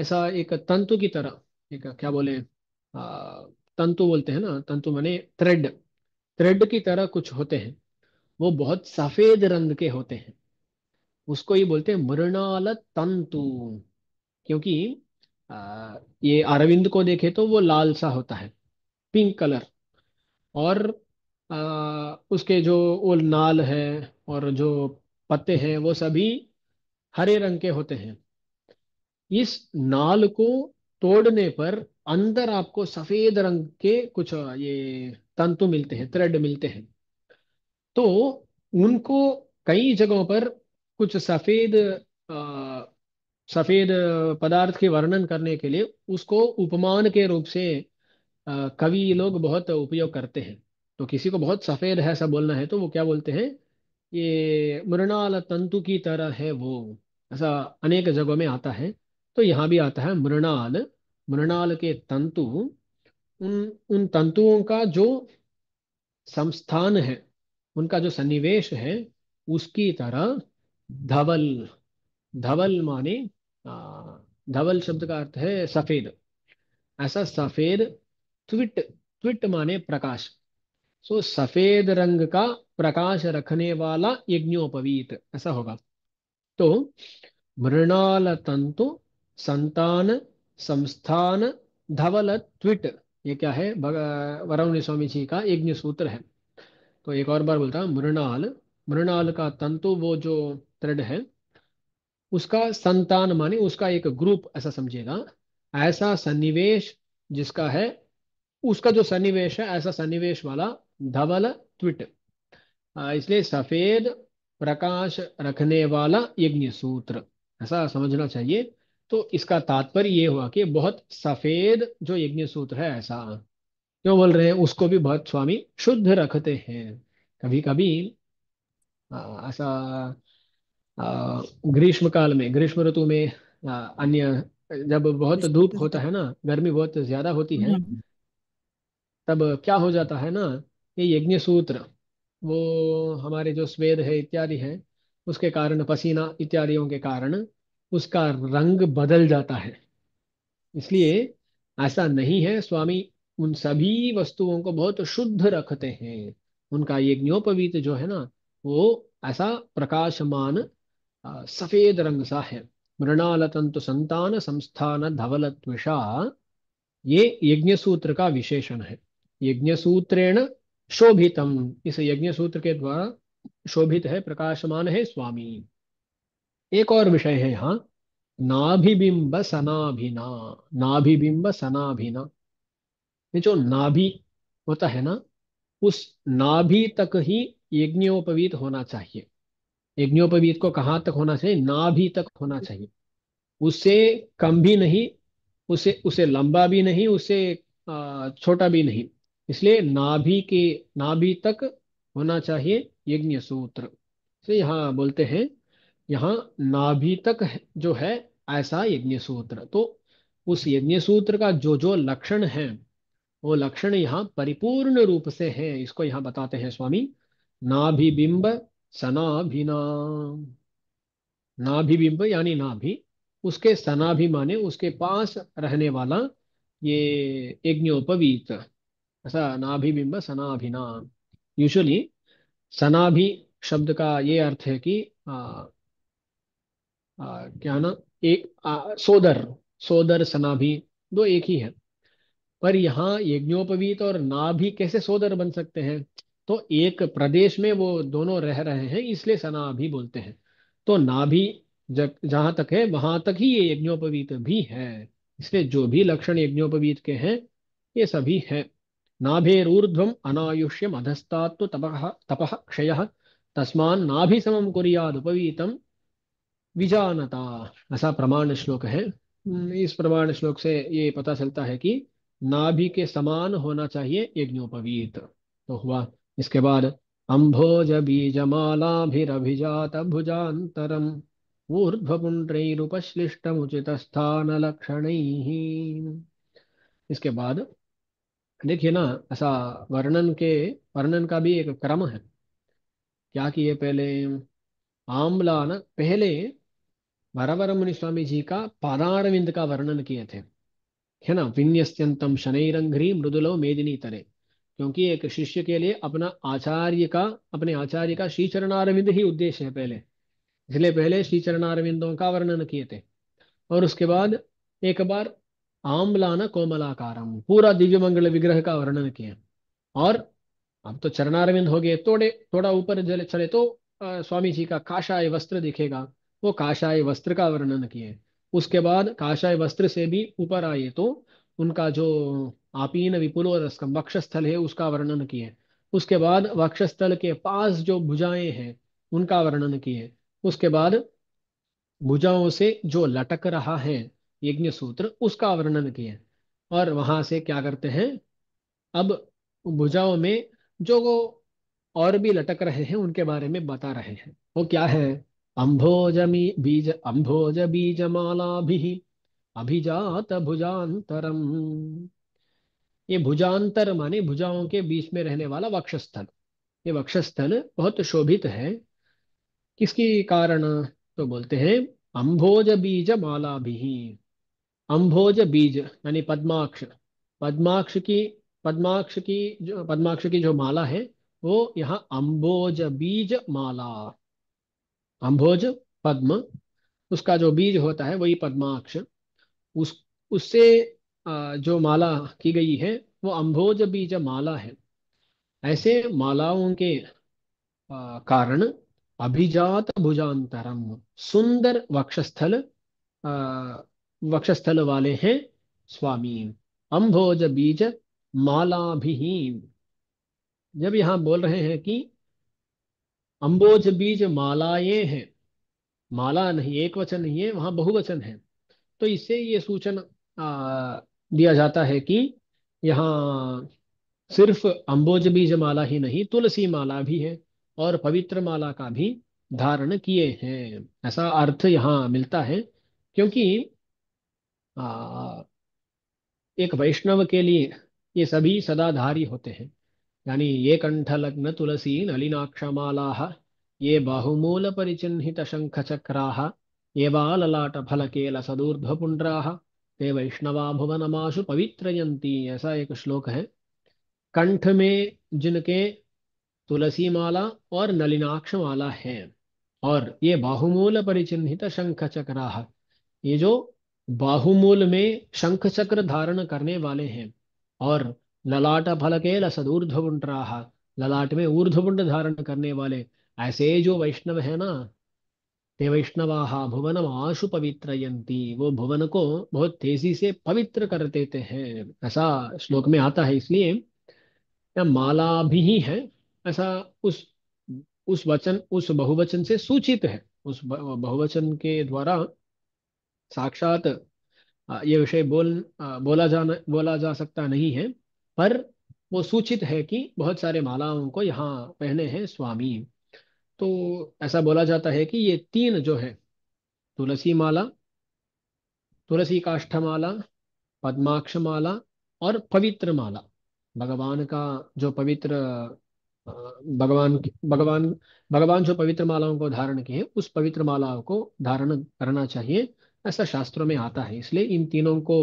ऐसा एक तंतु की तरह एक क्या बोले आ, तंतु बोलते हैं ना तंतु माने थ्रेड थ्रेड की तरह कुछ होते हैं वो बहुत सफेद रंग के होते हैं उसको ये बोलते हैं मृणाल तंतु क्योंकि आ, ये अरविंद को देखे तो वो लाल सा होता है पिंक कलर और आ, उसके जो वो नाल है और जो पत्ते हैं वो सभी हरे रंग के होते हैं इस नाल को तोड़ने पर अंदर आपको सफेद रंग के कुछ ये तंतु मिलते हैं थ्रेड मिलते हैं तो उनको कई जगहों पर कुछ सफेद सफेद पदार्थ के वर्णन करने के लिए उसको उपमान के रूप से कवि लोग बहुत उपयोग करते हैं तो किसी को बहुत सफेद है ऐसा बोलना है तो वो क्या बोलते हैं ये मृणाल तंतु की तरह है वो ऐसा अनेक जगहों में आता है तो यहाँ भी आता है मृणाल मृणाल के तंतु उन उन तंतुओं का जो संस्थान है उनका जो सन्निवेश है उसकी तरह धवल धवल माने धवल शब्द का अर्थ है सफेद ऐसा सफेद त्विट त्विट माने प्रकाश सो सफेद रंग का प्रकाश रखने वाला यज्ञोपवीत ऐसा होगा तो मृणाल तंतु संतान संस्थान धवल त्विट ये क्या है वरुण स्वामी जी का यज्ञ सूत्र है तो एक और बार बोलता मृणाल मृणाल का तंतु वो जो थ्रेड है उसका संतान माने उसका एक ग्रुप ऐसा समझेगा ऐसा सन्निवेश जिसका है उसका जो सन्निवेश है ऐसा सन्निवेश वाला धवल ट्विट इसलिए सफेद प्रकाश रखने वाला यज्ञ सूत्र ऐसा समझना चाहिए तो इसका तात्पर्य यह हुआ कि बहुत सफेद जो यज्ञ सूत्र है ऐसा क्यों बोल रहे हैं उसको भी बहुत स्वामी शुद्ध रखते हैं कभी कभी ऐसा ग्रीष्म काल में ग्रीष्म ऋतु में अन्य जब बहुत धूप होता है ना गर्मी बहुत ज्यादा होती है हम्म। तब क्या हो जाता है ना ये यज्ञ सूत्र वो हमारे जो स्वेद है इत्यादि है उसके कारण पसीना इत्यादियों के कारण उसका रंग बदल जाता है इसलिए ऐसा नहीं है स्वामी उन सभी वस्तुओं को बहुत शुद्ध रखते हैं उनका यज्ञोपवीत जो है ना वो ऐसा प्रकाशमान सफ़ेद रंग सा है मृणाल तंतु संतान संस्थान धवल त्विषा ये यज्ञ सूत्र का विशेषण है यज्ञ सूत्रेण शोभितम इस यज्ञ सूत्र के द्वारा शोभित है प्रकाशमान है स्वामी एक और विषय है यहाँ नाभिबिंब सनाभिना नाभिबिंब सनाभिना ये जो नाभि होता है ना उस नाभि तक ही यज्ञोपवीत होना चाहिए यज्ञोपवीत को कहाँ तक होना चाहिए नाभि तक होना चाहिए उससे कम भी नहीं उसे उसे लंबा भी नहीं उसे छोटा भी नहीं इसलिए नाभि के नाभि तक होना चाहिए यज्ञ सूत्र से तो यहाँ बोलते हैं यहाँ नाभि तक जो है ऐसा यज्ञ सूत्र तो उस यज्ञ सूत्र का जो जो लक्षण है वो लक्षण यहाँ परिपूर्ण रूप से है इसको यहाँ बताते हैं स्वामी नाभिबिंब सनाभिना नाभिबिंब यानी नाभि उसके सनाभि माने उसके पास रहने वाला ये यज्ञोपवीत ऐसा नाभिबिंब सनाभिना यूजली सनाभि शब्द का ये अर्थ है कि आ, आ, क्या ना एक आ, सोदर सोदर सनाभि दो एक ही है पर यहाँ यज्ञोपवीत और नाभि कैसे सोदर बन सकते हैं तो एक प्रदेश में वो दोनों रह रहे हैं इसलिए सनाभि बोलते हैं तो नाभि जहां तक है वहां तक ही ये यज्ञोपवीत भी है इसलिए जो भी लक्षण यज्ञोपवीत के हैं ये सभी हैं नाभेरूर्ध्वम अनायुष्यम अधस्तात्व तपह तप क्षय तस्मान नाभि समम कुरियाद उपवीतम विजानता ऐसा प्रमाण श्लोक है इस प्रमाण श्लोक से ये पता चलता है कि नाभि के समान होना चाहिए यज्ञोपवीत तो हुआ इसके बाद अंभोज ऊर्धपुंड्रैरुपश्लिष्ट उचित स्थान लक्षण इसके बाद देखिए ना ऐसा वर्णन के वर्णन का भी एक क्रम है क्या किए पहले आमला न पहले वरवर मुनि स्वामी जी का पादारविंद का वर्णन किए थे है ना विन्यस्यंतम शनैरंघ्री मृदुलो मेदिनी तरे क्योंकि एक शिष्य के लिए अपना आचार्य का अपने आचार्य का श्री चरणारविंद ही उद्देश्य है पहले इसलिए पहले श्री चरणारविंदों का वर्णन किए थे और उसके बाद एक बार न कोमलाकारम पूरा दिव्य मंगल विग्रह का वर्णन किया और अब तो चरणारविंद हो गए थोड़े थोड़ा ऊपर जले चले तो आ, स्वामी जी का काशाय वस्त्र दिखेगा वो काशाय वस्त्र का वर्णन किए उसके बाद काशाय वस्त्र से भी ऊपर आए तो उनका जो आपीन विपुल और रस्कम वक्षस्थल है उसका वर्णन किए उसके बाद वक्षस्थल के पास जो भुजाएं हैं उनका वर्णन किए उसके बाद भुजाओं से जो लटक रहा है यज्ञ सूत्र उसका वर्णन किए और वहां से क्या करते हैं अब भुजाओं में जो और भी लटक रहे हैं उनके बारे में बता रहे हैं वो क्या है अम्भोज बीज अंभोज बीज माला भी अभिजात भुजांतरम ये भुजांतर माने भुजाओं के बीच में रहने वाला वक्षस्थल ये वक्षस्थल बहुत शोभित है किसकी कारण तो बोलते हैं अंभोज बीज माला भी अंभोज बीज यानी पद्माक्ष पद्माक्ष की पद्माक्ष की जो पद्माक्ष की जो माला है वो यहाँ अंबोज बीज माला अंभोज पद्म उसका जो बीज होता है वही पद्माक्ष उस उससे जो माला की गई है वो अम्भोज बीज माला है ऐसे मालाओं के कारण अभिजात भुजांतरम सुंदर वक्षस्थल वक्षस्थल वाले हैं स्वामी अम्भोज बीज माला भी जब यहाँ बोल रहे हैं कि अम्बोज बीज मालाएं हैं माला नहीं एक वचन नहीं है वहां बहुवचन है तो इससे ये सूचना आ, दिया जाता है कि यहाँ सिर्फ अम्बोज बीज माला ही नहीं तुलसी माला भी है और पवित्र माला का भी धारण किए हैं ऐसा अर्थ यहाँ मिलता है क्योंकि आ, एक वैष्णव के लिए ये सभी सदाधारी होते हैं यानी ये कंठ लग्न तुलसी नलिनाक्षमाला ये बहुमूल परिचिन्हित शंख चक्राह फल के సదూర్ధ్వపుండ్రాహ ते वैष्णवा भुवनमाशु पवित्रयंती ऐसा एक श्लोक है कंठ में जिनके तुलसी माला और नलिनाक्ष माला है और ये बाहुमूल परिचिन्हित शंख चक्राह ये जो बाहुमूल में शंख चक्र धारण करने वाले हैं और ललाट फल के लसदूर्धवुंड ललाट में ऊर्धपुंड धारण करने वाले ऐसे जो वैष्णव है ना ते वैष्णवा भुवन आशु पवित्र यंती वो भुवन को बहुत तेजी से पवित्र कर देते हैं ऐसा श्लोक में आता है इसलिए या माला भी ही है ऐसा उस उस वचन उस बहुवचन से सूचित है उस बहुवचन के द्वारा साक्षात ये विषय बोल बोला जाना बोला जा सकता नहीं है पर वो सूचित है कि बहुत सारे मालाओं को यहाँ पहने हैं स्वामी तो ऐसा बोला जाता है कि ये तीन जो है तुलसी माला तुलसी काष्ठमाला पद्माक्ष माला और पवित्र माला भगवान का जो पवित्र भगवान भगवान भगवान जो पवित्र मालाओं को धारण किए उस पवित्र मालाओं को धारण करना चाहिए ऐसा शास्त्रों में आता है इसलिए इन तीनों को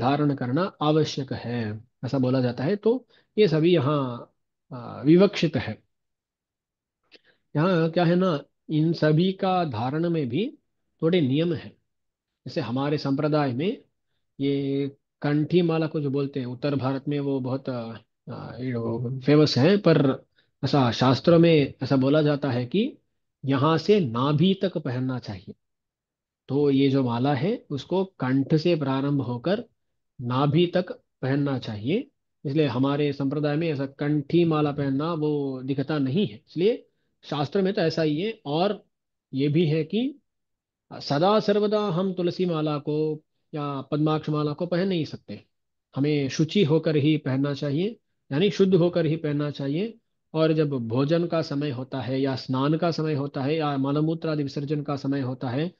धारण करना आवश्यक है ऐसा बोला जाता है तो ये सभी यहाँ विवक्षित है यहाँ क्या है ना इन सभी का धारण में भी थोड़े नियम है जैसे हमारे संप्रदाय में ये कंठी माला को जो बोलते हैं उत्तर भारत में वो बहुत फेमस है पर ऐसा शास्त्रों में ऐसा बोला जाता है कि यहाँ से नाभि तक पहनना चाहिए तो ये जो माला है उसको कंठ से प्रारंभ होकर नाभि तक पहनना चाहिए इसलिए हमारे संप्रदाय में ऐसा कंठी माला पहनना वो दिखता नहीं है इसलिए शास्त्र में तो ऐसा ही है और ये भी है कि सदा सर्वदा हम तुलसी माला को या पद्माक्ष माला को पहन नहीं सकते हमें शुचि होकर ही पहनना चाहिए यानी शुद्ध होकर ही पहनना चाहिए और जब भोजन का समय होता है या स्नान का समय होता है या मलमूत्र आदि विसर्जन का समय होता है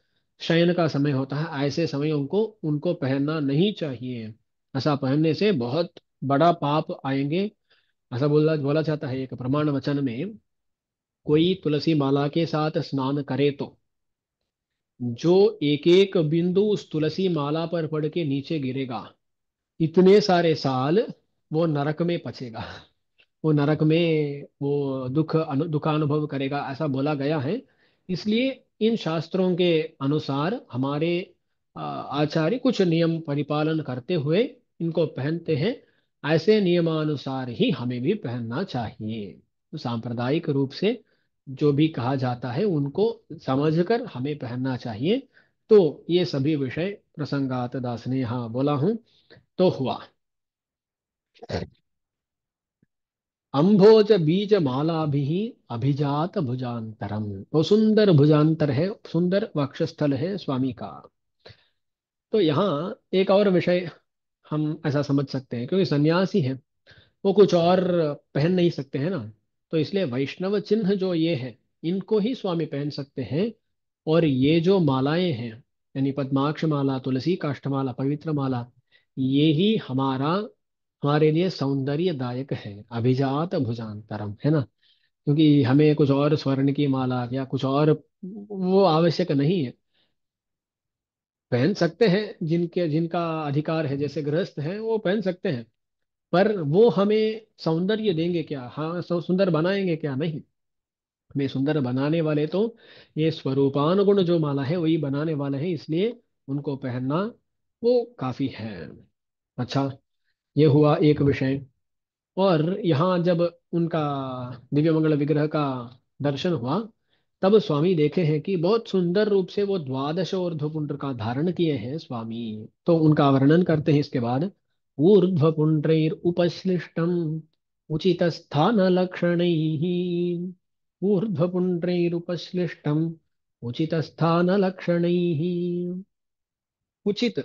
शयन का समय होता है ऐसे समय उनको उनको पहनना नहीं चाहिए ऐसा पहनने से बहुत बड़ा पाप आएंगे ऐसा बोला बोला जाता है एक प्रमाण वचन में कोई तुलसी माला के साथ स्नान करे तो जो एक एक बिंदु उस तुलसी माला पर पड़ के नीचे गिरेगा इतने सारे साल वो नरक में पचेगा वो नरक में वो दुख अनु, दुखानुभव करेगा ऐसा बोला गया है इसलिए इन शास्त्रों के अनुसार हमारे आचार्य कुछ नियम परिपालन करते हुए इनको पहनते हैं ऐसे नियमानुसार ही हमें भी पहनना चाहिए तो सांप्रदायिक रूप से जो भी कहा जाता है उनको समझकर हमें पहनना चाहिए तो ये सभी विषय प्रसंगात दास ने यहां बोला हूं तो हुआ अंभोज बीज माला भी अभिजात भुजांतरम वो तो सुंदर भुजांतर है सुंदर वक्षस्थल है स्वामी का तो यहाँ एक और विषय हम ऐसा समझ सकते हैं क्योंकि सन्यासी है वो कुछ और पहन नहीं सकते हैं ना तो इसलिए वैष्णव चिन्ह जो ये है इनको ही स्वामी पहन सकते हैं और ये जो मालाएं हैं यानी पद्माक्ष माला तुलसी काष्ठमाला पवित्र माला ये ही हमारा हमारे लिए सौंदर्यदायक है अभिजात भुजांतरम है ना क्योंकि हमें कुछ और स्वर्ण की माला या कुछ और वो आवश्यक नहीं है पहन सकते हैं जिनके जिनका अधिकार है जैसे गृहस्थ हैं वो पहन सकते हैं पर वो हमें सौंदर्य देंगे क्या हाँ सुंदर बनाएंगे क्या नहीं हमें सुंदर बनाने वाले तो ये स्वरूपानुगुण जो माला है वही बनाने वाले हैं इसलिए उनको पहनना वो काफी है अच्छा ये हुआ एक विषय और यहाँ जब उनका दिव्य मंगल विग्रह का दर्शन हुआ तब स्वामी देखे हैं कि बहुत सुंदर रूप से वो द्वादश और ध्रुपुंड का धारण किए हैं स्वामी तो उनका वर्णन करते हैं इसके बाद ऊर्ध्वपुण्ड्रैरुपश्लिष्टम् उचितस्थानलक्षणैः ऊर्ध्वपुण्ड्रैरुपश्लिष्टम् उचितस्थानलक्षणैः उचित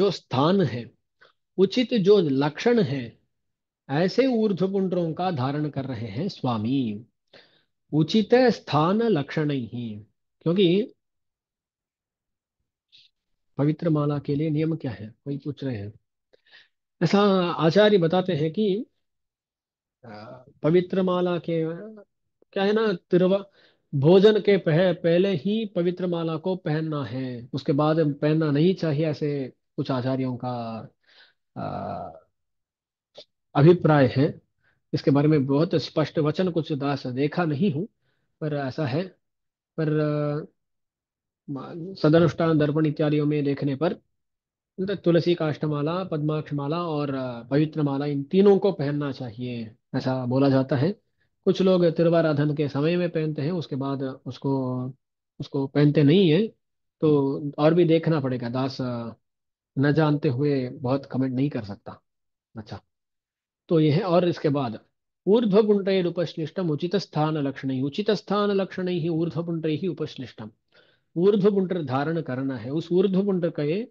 जो स्थान है उचित जो लक्षण है ऐसे ऊर्ध्वपुंड्रों का धारण कर रहे हैं स्वामी उचित स्थान लक्षण ही क्योंकि पवित्र माला के लिए नियम क्या है कोई पूछ रहे हैं ऐसा आचार्य बताते हैं कि पवित्र माला के क्या है ना तिरवा भोजन के पह, पहले ही पवित्र माला को पहनना है उसके बाद पहनना नहीं चाहिए ऐसे कुछ आचार्यों का अभिप्राय है इसके बारे में बहुत स्पष्ट वचन कुछ दास देखा नहीं हूं पर ऐसा है पर सदनुष्ठान दर्पण इत्यादियों में देखने पर तुलसी काष्ठमाला पद्माक्षमाला और पवित्र माला इन तीनों को पहनना चाहिए ऐसा बोला जाता है कुछ लोग तिरुवाराधन के समय में पहनते हैं उसके बाद उसको उसको पहनते नहीं है तो और भी देखना पड़ेगा दास न जानते हुए बहुत कमेंट नहीं कर सकता अच्छा तो यह है और इसके बाद ऊर्ध्वपुंड्रैर उपश्लिष्टम उचित स्थान लक्षण ही उचित स्थान लक्षण ही ऊर्ध्वपुंड्र ही उपश्लिष्टम ऊर्ध्वपुंड्र धारण करना है उस ऊर्ध्वपुंड्र के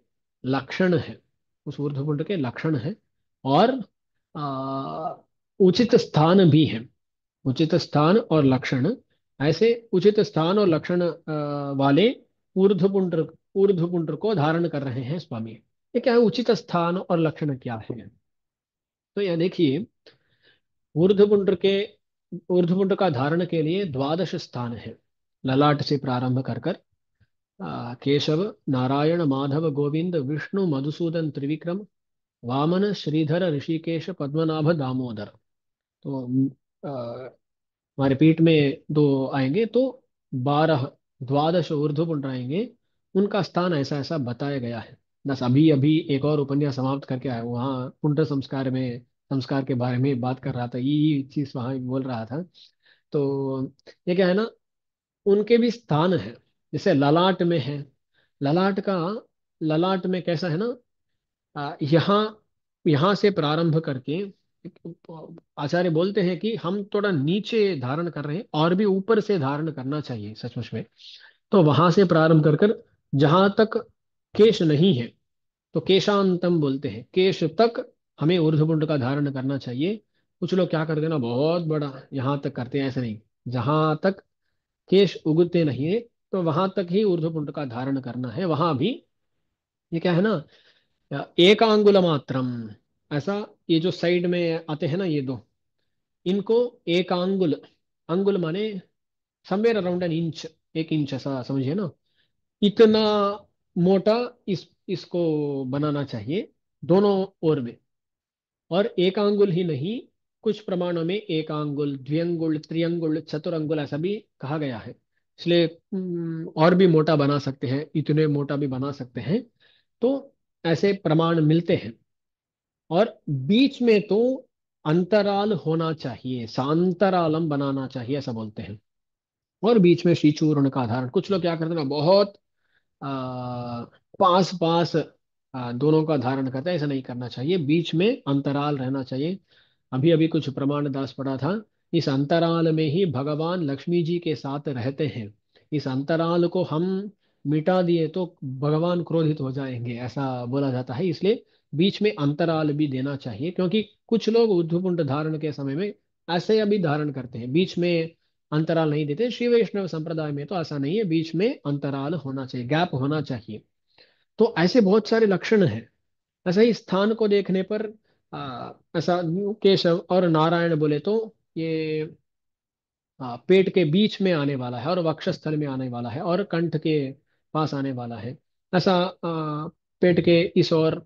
लक्षण है उस ऊर्धपुंड के लक्षण है और उचित स्थान भी है उचित स्थान और लक्षण ऐसे उचित स्थान और लक्षण वाले ऊर्धपुंड ऊर्धपुंड को धारण कर रहे हैं स्वामी ये क्या है उचित स्थान और लक्षण क्या है तो यह देखिए ऊर्धपुंड के ऊर्धपुंड का धारण के लिए द्वादश स्थान है ललाट से प्रारंभ कर कर केशव नारायण माधव गोविंद विष्णु मधुसूदन त्रिविक्रम वामन श्रीधर ऋषिकेश पद्मनाभ दामोदर तो हमारे पीठ में दो आएंगे तो बारह द्वादश ऊर्ध्व पुंड आएंगे उनका स्थान ऐसा ऐसा बताया गया है बस अभी अभी एक और उपन्यास समाप्त करके आया वहाँ पुंड संस्कार में संस्कार के बारे में बात कर रहा था ये चीज वहां बोल रहा था तो ये क्या है ना उनके भी स्थान है जैसे ललाट में है ललाट का ललाट में कैसा है ना यहाँ यहाँ से प्रारंभ करके आचार्य बोलते हैं कि हम थोड़ा नीचे धारण कर रहे हैं और भी ऊपर से धारण करना चाहिए सचमुच में तो वहां से प्रारंभ कर कर जहां तक केश नहीं है तो केशांतम बोलते हैं केश तक हमें ऊर्धपुंड का धारण करना चाहिए कुछ लोग क्या करते हैं ना बहुत बड़ा यहाँ तक करते हैं ऐसे नहीं जहां तक केश उगते नहीं है तो वहां तक ही ऊर्धपुंड का धारण करना है वहां भी ये क्या है ना एक अंगुल मात्रम ऐसा ये जो साइड में आते हैं ना ये दो इनको एक अंगुल माने समवेयर अराउंड एन इंच एक इंच ऐसा समझिए ना इतना मोटा इस इसको बनाना चाहिए दोनों ओर में और एक अंगुल ही नहीं कुछ प्रमाणों में एक अंगुल द्वियंगुल त्रियंगुल चतुरंगुल ऐसा भी कहा गया है इसलिए और भी मोटा बना सकते हैं इतने मोटा भी बना सकते हैं तो ऐसे प्रमाण मिलते हैं और बीच में तो अंतराल होना चाहिए सांतरालम बनाना चाहिए ऐसा बोलते हैं और बीच में श्री चूर्ण का धारण कुछ लोग क्या करते हैं बहुत आ, पास पास आ, दोनों का धारण करते हैं ऐसा नहीं करना चाहिए बीच में अंतराल रहना चाहिए अभी अभी कुछ प्रमाण दास पड़ा था इस अंतराल में ही भगवान लक्ष्मी जी के साथ रहते हैं इस अंतराल को हम मिटा दिए तो भगवान क्रोधित हो जाएंगे ऐसा बोला जाता है इसलिए बीच में अंतराल भी देना चाहिए क्योंकि कुछ लोग उद्धुपुंड धारण के समय में ऐसे अभी धारण करते हैं बीच में अंतराल नहीं देते श्री वैष्णव संप्रदाय में तो ऐसा नहीं है बीच में अंतराल होना चाहिए गैप होना चाहिए तो ऐसे बहुत सारे लक्षण है ऐसा ही स्थान को देखने पर आ, ऐसा केशव और नारायण बोले तो ये पेट के बीच में आने वाला है और वक्षस्थल में आने वाला है और कंठ के पास आने वाला है ऐसा पेट के इस और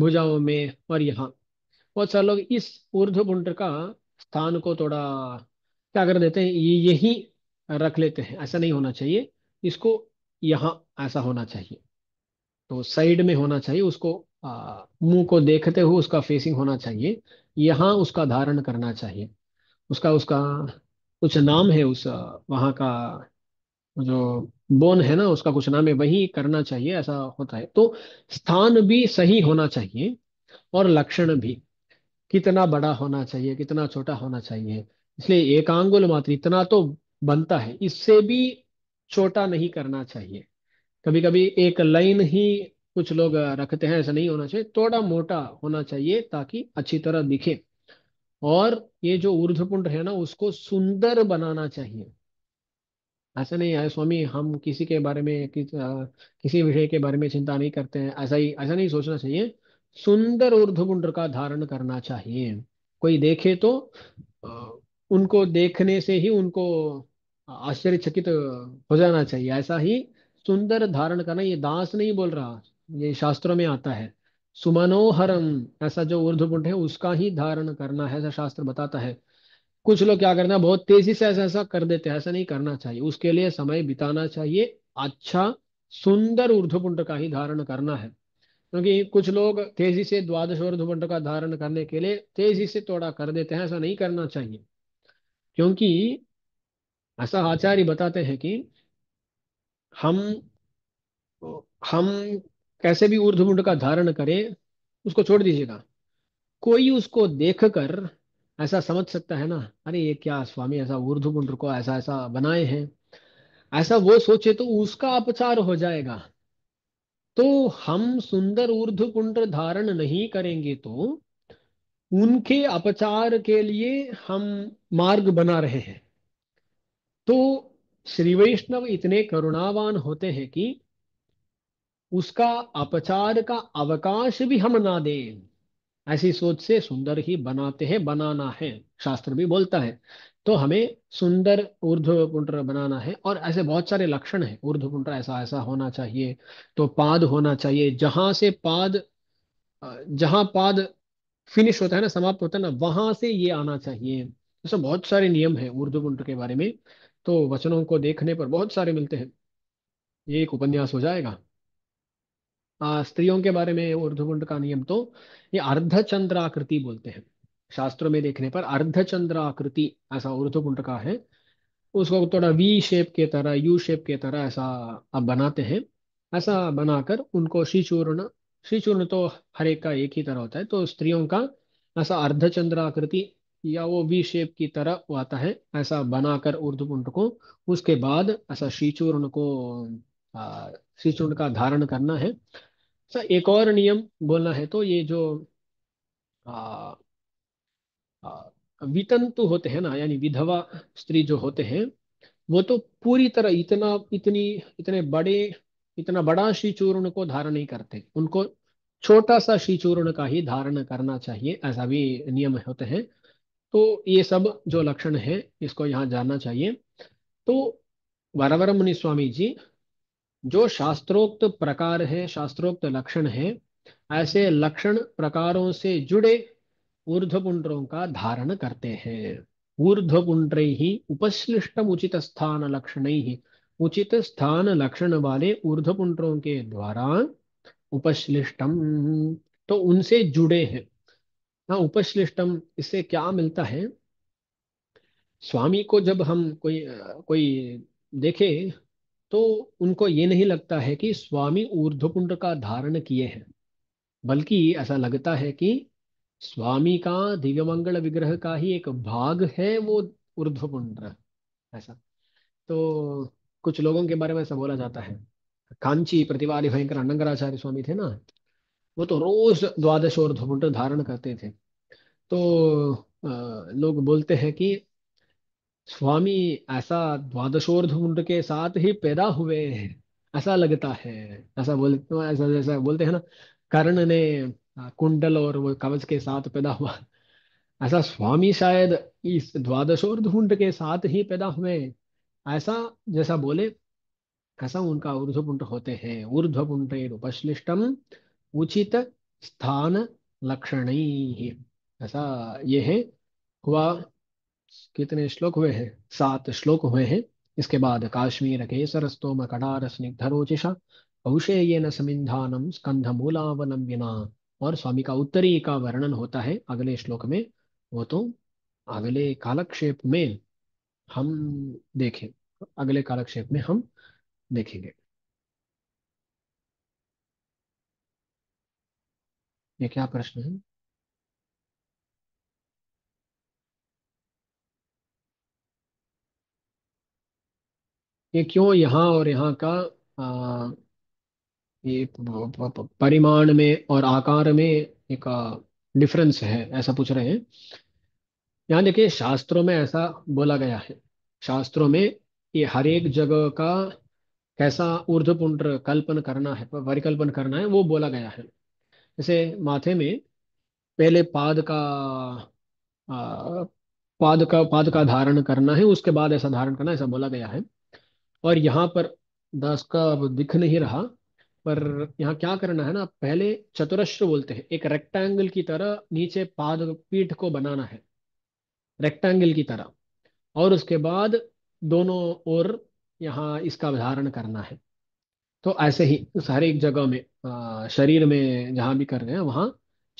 भुजाओं में और यहाँ बहुत सारे लोग इस ऊर्ध पुंड का स्थान को थोड़ा क्या कर देते हैं ये यही रख लेते हैं ऐसा नहीं होना चाहिए इसको यहाँ ऐसा होना चाहिए तो साइड में होना चाहिए उसको मुंह को देखते हुए उसका फेसिंग होना चाहिए यहाँ उसका धारण करना चाहिए उसका उसका कुछ नाम है उस वहाँ का जो बोन है ना उसका कुछ नाम है वही करना चाहिए ऐसा होता है तो स्थान भी सही होना चाहिए और लक्षण भी कितना बड़ा होना चाहिए कितना छोटा होना चाहिए इसलिए एकांगुल मात्र इतना तो बनता है इससे भी छोटा नहीं करना चाहिए कभी कभी एक लाइन ही कुछ लोग रखते हैं ऐसा नहीं होना चाहिए थोड़ा मोटा होना चाहिए ताकि अच्छी तरह दिखे और ये जो ऊर्धपुंड है ना उसको सुंदर बनाना चाहिए ऐसा नहीं है स्वामी हम किसी के बारे में कि, आ, किसी विषय के बारे में चिंता नहीं करते हैं ऐसा ही ऐसा नहीं सोचना चाहिए सुंदर ऊर्धपुंड का धारण करना चाहिए कोई देखे तो उनको देखने से ही उनको आश्चर्यचकित हो जाना चाहिए ऐसा ही सुंदर धारण करना ये दास नहीं बोल रहा ये शास्त्रों में आता है सुमनोहरम ऐसा जो ऊर्धपुट है उसका ही धारण करना है ऐसा शास्त्र बताता है कुछ लोग क्या करना बहुत तेजी से ऐसा ऐसा कर देते हैं ऐसा नहीं करना चाहिए उसके लिए समय बिताना चाहिए अच्छा सुंदर ऊर्धपुंड का ही धारण करना है क्योंकि तो कुछ लोग तेजी से द्वादश ऊर्धपुंड का धारण करने के लिए तेजी से थोड़ा कर देते हैं ऐसा नहीं करना चाहिए क्योंकि ऐसा आचार्य बताते हैं कि हम हम कैसे भी ऊर्ध्वमुंड का धारण करे उसको छोड़ दीजिएगा कोई उसको देख कर ऐसा समझ सकता है ना अरे ये क्या स्वामी ऐसा ऊर्ध्वमुंड को ऐसा ऐसा बनाए हैं ऐसा वो सोचे तो उसका अपचार हो जाएगा तो हम सुंदर कुंड धारण नहीं करेंगे तो उनके अपचार के लिए हम मार्ग बना रहे हैं तो श्री वैष्णव इतने करुणावान होते हैं कि उसका अपचार का अवकाश भी हम ना दें ऐसी सोच से सुंदर ही बनाते हैं बनाना है शास्त्र भी बोलता है तो हमें सुंदर ऊर्ध्व बनाना है और ऐसे बहुत सारे लक्षण हैं ऊर्ध्व ऐसा ऐसा होना चाहिए तो पाद होना चाहिए जहां से पाद जहां पाद फिनिश होता है ना समाप्त होता है ना वहां से ये आना चाहिए ऐसे तो बहुत सारे नियम है ऊर्ध्व के बारे में तो वचनों को देखने पर बहुत सारे मिलते हैं ये एक उपन्यास हो जाएगा स्त्रियों के बारे में ऊर्धगुंड का नियम तो ये आकृति बोलते हैं शास्त्रों में देखने पर आकृति ऐसा ऊर्धगुंड का है उसको थोड़ा वी शेप के तरह यू शेप के तरह ऐसा अब बनाते हैं ऐसा बनाकर उनको श्रीचूर्ण श्रीचूर्ण तो हर एक का एक ही तरह होता है तो स्त्रियों का ऐसा आकृति या वो वी शेप की तरह आता है ऐसा बनाकर ऊर्धपुंड को उसके बाद ऐसा श्रीचूर्ण को श्रीचूर्ण का धारण करना है अच्छा एक और नियम बोलना है तो ये जो आ, आ, वितंतु होते हैं ना यानी विधवा स्त्री जो होते हैं वो तो पूरी तरह इतना इतनी इतने बड़े इतना बड़ा श्री चूर्ण को धारण नहीं करते उनको छोटा सा श्री चूर्ण का ही धारण करना चाहिए ऐसा भी नियम होते हैं तो ये सब जो लक्षण है इसको यहाँ जानना चाहिए तो वरवरम मुनि स्वामी जी जो शास्त्रोक्त प्रकार है शास्त्रोक्त लक्षण है ऐसे लक्षण प्रकारों से जुड़े ऊर्ध्वपुंड्रों का धारण करते हैं ऊर्धपुंड्र ही उपश्लिष्ट उचित स्थान लक्षण ही उचित स्थान लक्षण वाले ऊर्ध्वपुंड्रों के द्वारा उपश्लिष्टम तो उनसे जुड़े हैं ना उपश्लिष्टम इससे क्या मिलता है स्वामी को जब हम कोई कोई देखे तो उनको ये नहीं लगता है कि स्वामी ऊर्धपुंड का धारण किए हैं बल्कि ऐसा लगता है कि स्वामी का दिव्यमंगल विग्रह का ही एक भाग है वो ऊर्धपुंड ऐसा तो कुछ लोगों के बारे में ऐसा बोला जाता है कांची प्रतिवादी भयंकर अनंगराचार्य स्वामी थे ना वो तो रोज द्वादश और धारण करते थे तो लोग बोलते हैं कि स्वामी ऐसा द्वादशोर्धमुंड के साथ ही पैदा हुए हैं ऐसा लगता है ऐसा बोलते ऐसा जैसा बोलते हैं ना कर्ण ने कुंडल और वो कवच के साथ पैदा हुआ ऐसा स्वामी शायद इस द्वादशोर्धुंड के साथ ही पैदा हुए ऐसा जैसा बोले कैसा उनका ऊर्धपुंड होते हैं ऊर्धपुंड उपश्लिष्टम उचित स्थान लक्षण ऐसा ये है हुआ कितने श्लोक हुए हैं सात श्लोक हुए हैं इसके बाद काश्मीर केसरस्तोम कटार स्निग्धरोचिषा अवशेय समिधानम स्कंध मूलावलंबिना और स्वामी का उत्तरी का वर्णन होता है अगले श्लोक में वो तो अगले कालक्षेप में हम देखें अगले कालक्षेप में हम देखेंगे ये क्या प्रश्न है ये क्यों यहाँ और यहाँ का आ, ये परिमाण में और आकार में एक डिफरेंस है ऐसा पूछ रहे हैं यहाँ देखिए शास्त्रों में ऐसा बोला गया है शास्त्रों में ये हर एक जगह का कैसा ऊर्ध्वपुंड कल्पन करना है परिकल्पन करना है वो बोला गया है जैसे माथे में पहले पाद का आ, पाद का पाद का धारण करना है उसके बाद ऐसा धारण करना ऐसा बोला गया है और यहाँ पर दास का अब दिख नहीं रहा पर यहाँ क्या करना है ना पहले चतुरश्र बोलते हैं एक रेक्टेंगल की तरह नीचे पाद पीठ को बनाना है रेक्टेंगल की तरह और उसके बाद दोनों ओर यहाँ इसका धारण करना है तो ऐसे ही उस हर एक जगह में आ, शरीर में जहाँ भी कर रहे हैं वहाँ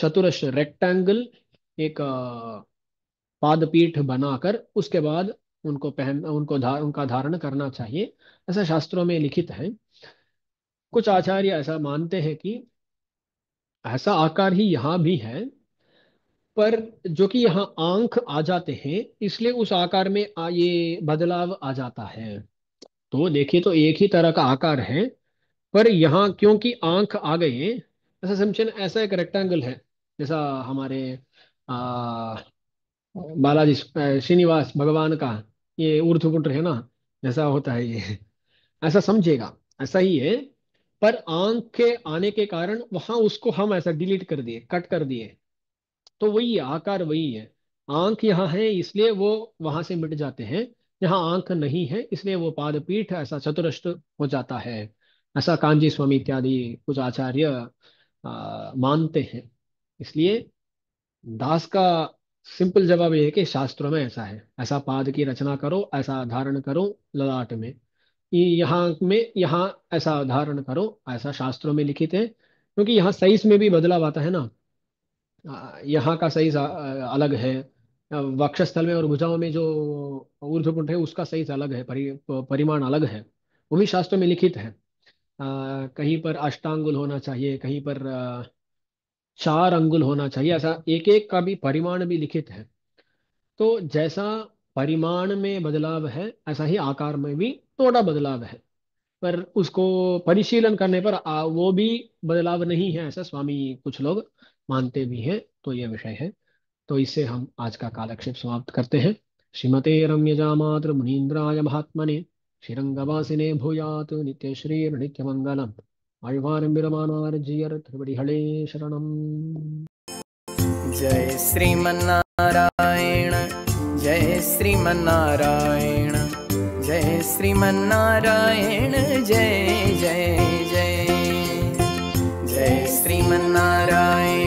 चतुरश रेक्टेंगल एक पादपीठ बनाकर उसके बाद उनको पहन उनको धार, उनका धारण करना चाहिए ऐसा शास्त्रों में लिखित है कुछ आचार्य ऐसा मानते हैं कि ऐसा आकार ही यहां भी है पर जो कि यहाँ आंख आ जाते हैं इसलिए उस आकार में आ, ये बदलाव आ जाता है तो देखिए तो एक ही तरह का आकार है पर यहाँ क्योंकि आंख आ गए ऐसा समझन ऐसा एक रेक्टेंगल है जैसा हमारे अः बालाजी श्रीनिवास भगवान का ये ऊर्ध्वपुट है ना ऐसा होता है ये ऐसा समझेगा ऐसा ही है पर आंख के आने के कारण वहां उसको हम ऐसा डिलीट कर दिए कट कर दिए तो वही है आकार वही है आंख यहाँ है इसलिए वो वहां से मिट जाते हैं यहाँ आंख नहीं है इसलिए वो पादपीठ ऐसा चतुरस्त हो जाता है ऐसा कांजी स्वामी इत्यादि कुछ आचार्य मानते हैं इसलिए दास का सिंपल जवाब ये है कि शास्त्रों में ऐसा है ऐसा पाद की रचना करो ऐसा धारण करो ललाट में यहाँ में यहाँ ऐसा धारण करो ऐसा शास्त्रों में लिखित है क्योंकि यहाँ सही में भी बदलाव आता है ना यहाँ का सही अलग है वक्षस्थल में और भुजाओं में जो ऊर्ध्वपुंड है उसका सही अलग है परि, परिमाण अलग है वो भी शास्त्रों में लिखित है आ, कहीं पर अष्टांगुल होना चाहिए कहीं पर आ, चार अंगुल होना चाहिए ऐसा एक एक का भी परिमाण भी लिखित है तो जैसा परिमाण में बदलाव है ऐसा ही आकार में भी थोड़ा बदलाव है पर उसको परिशीलन करने पर आ, वो भी बदलाव नहीं है ऐसा स्वामी कुछ लोग मानते भी हैं तो यह विषय है तो इससे हम आज का कालक्षेप समाप्त करते हैं श्रीमते रम्य मात्र मुनीन्द्राय महात्मने श्रीरंगवासिने भूयात नित्य श्रीर नित्य मंगलम शरणं जय श्रीमन्नारायण जय श्रीमन्नारायण जय श्रीमन्नारायण जय जय जय जय श्रीमन्नारायण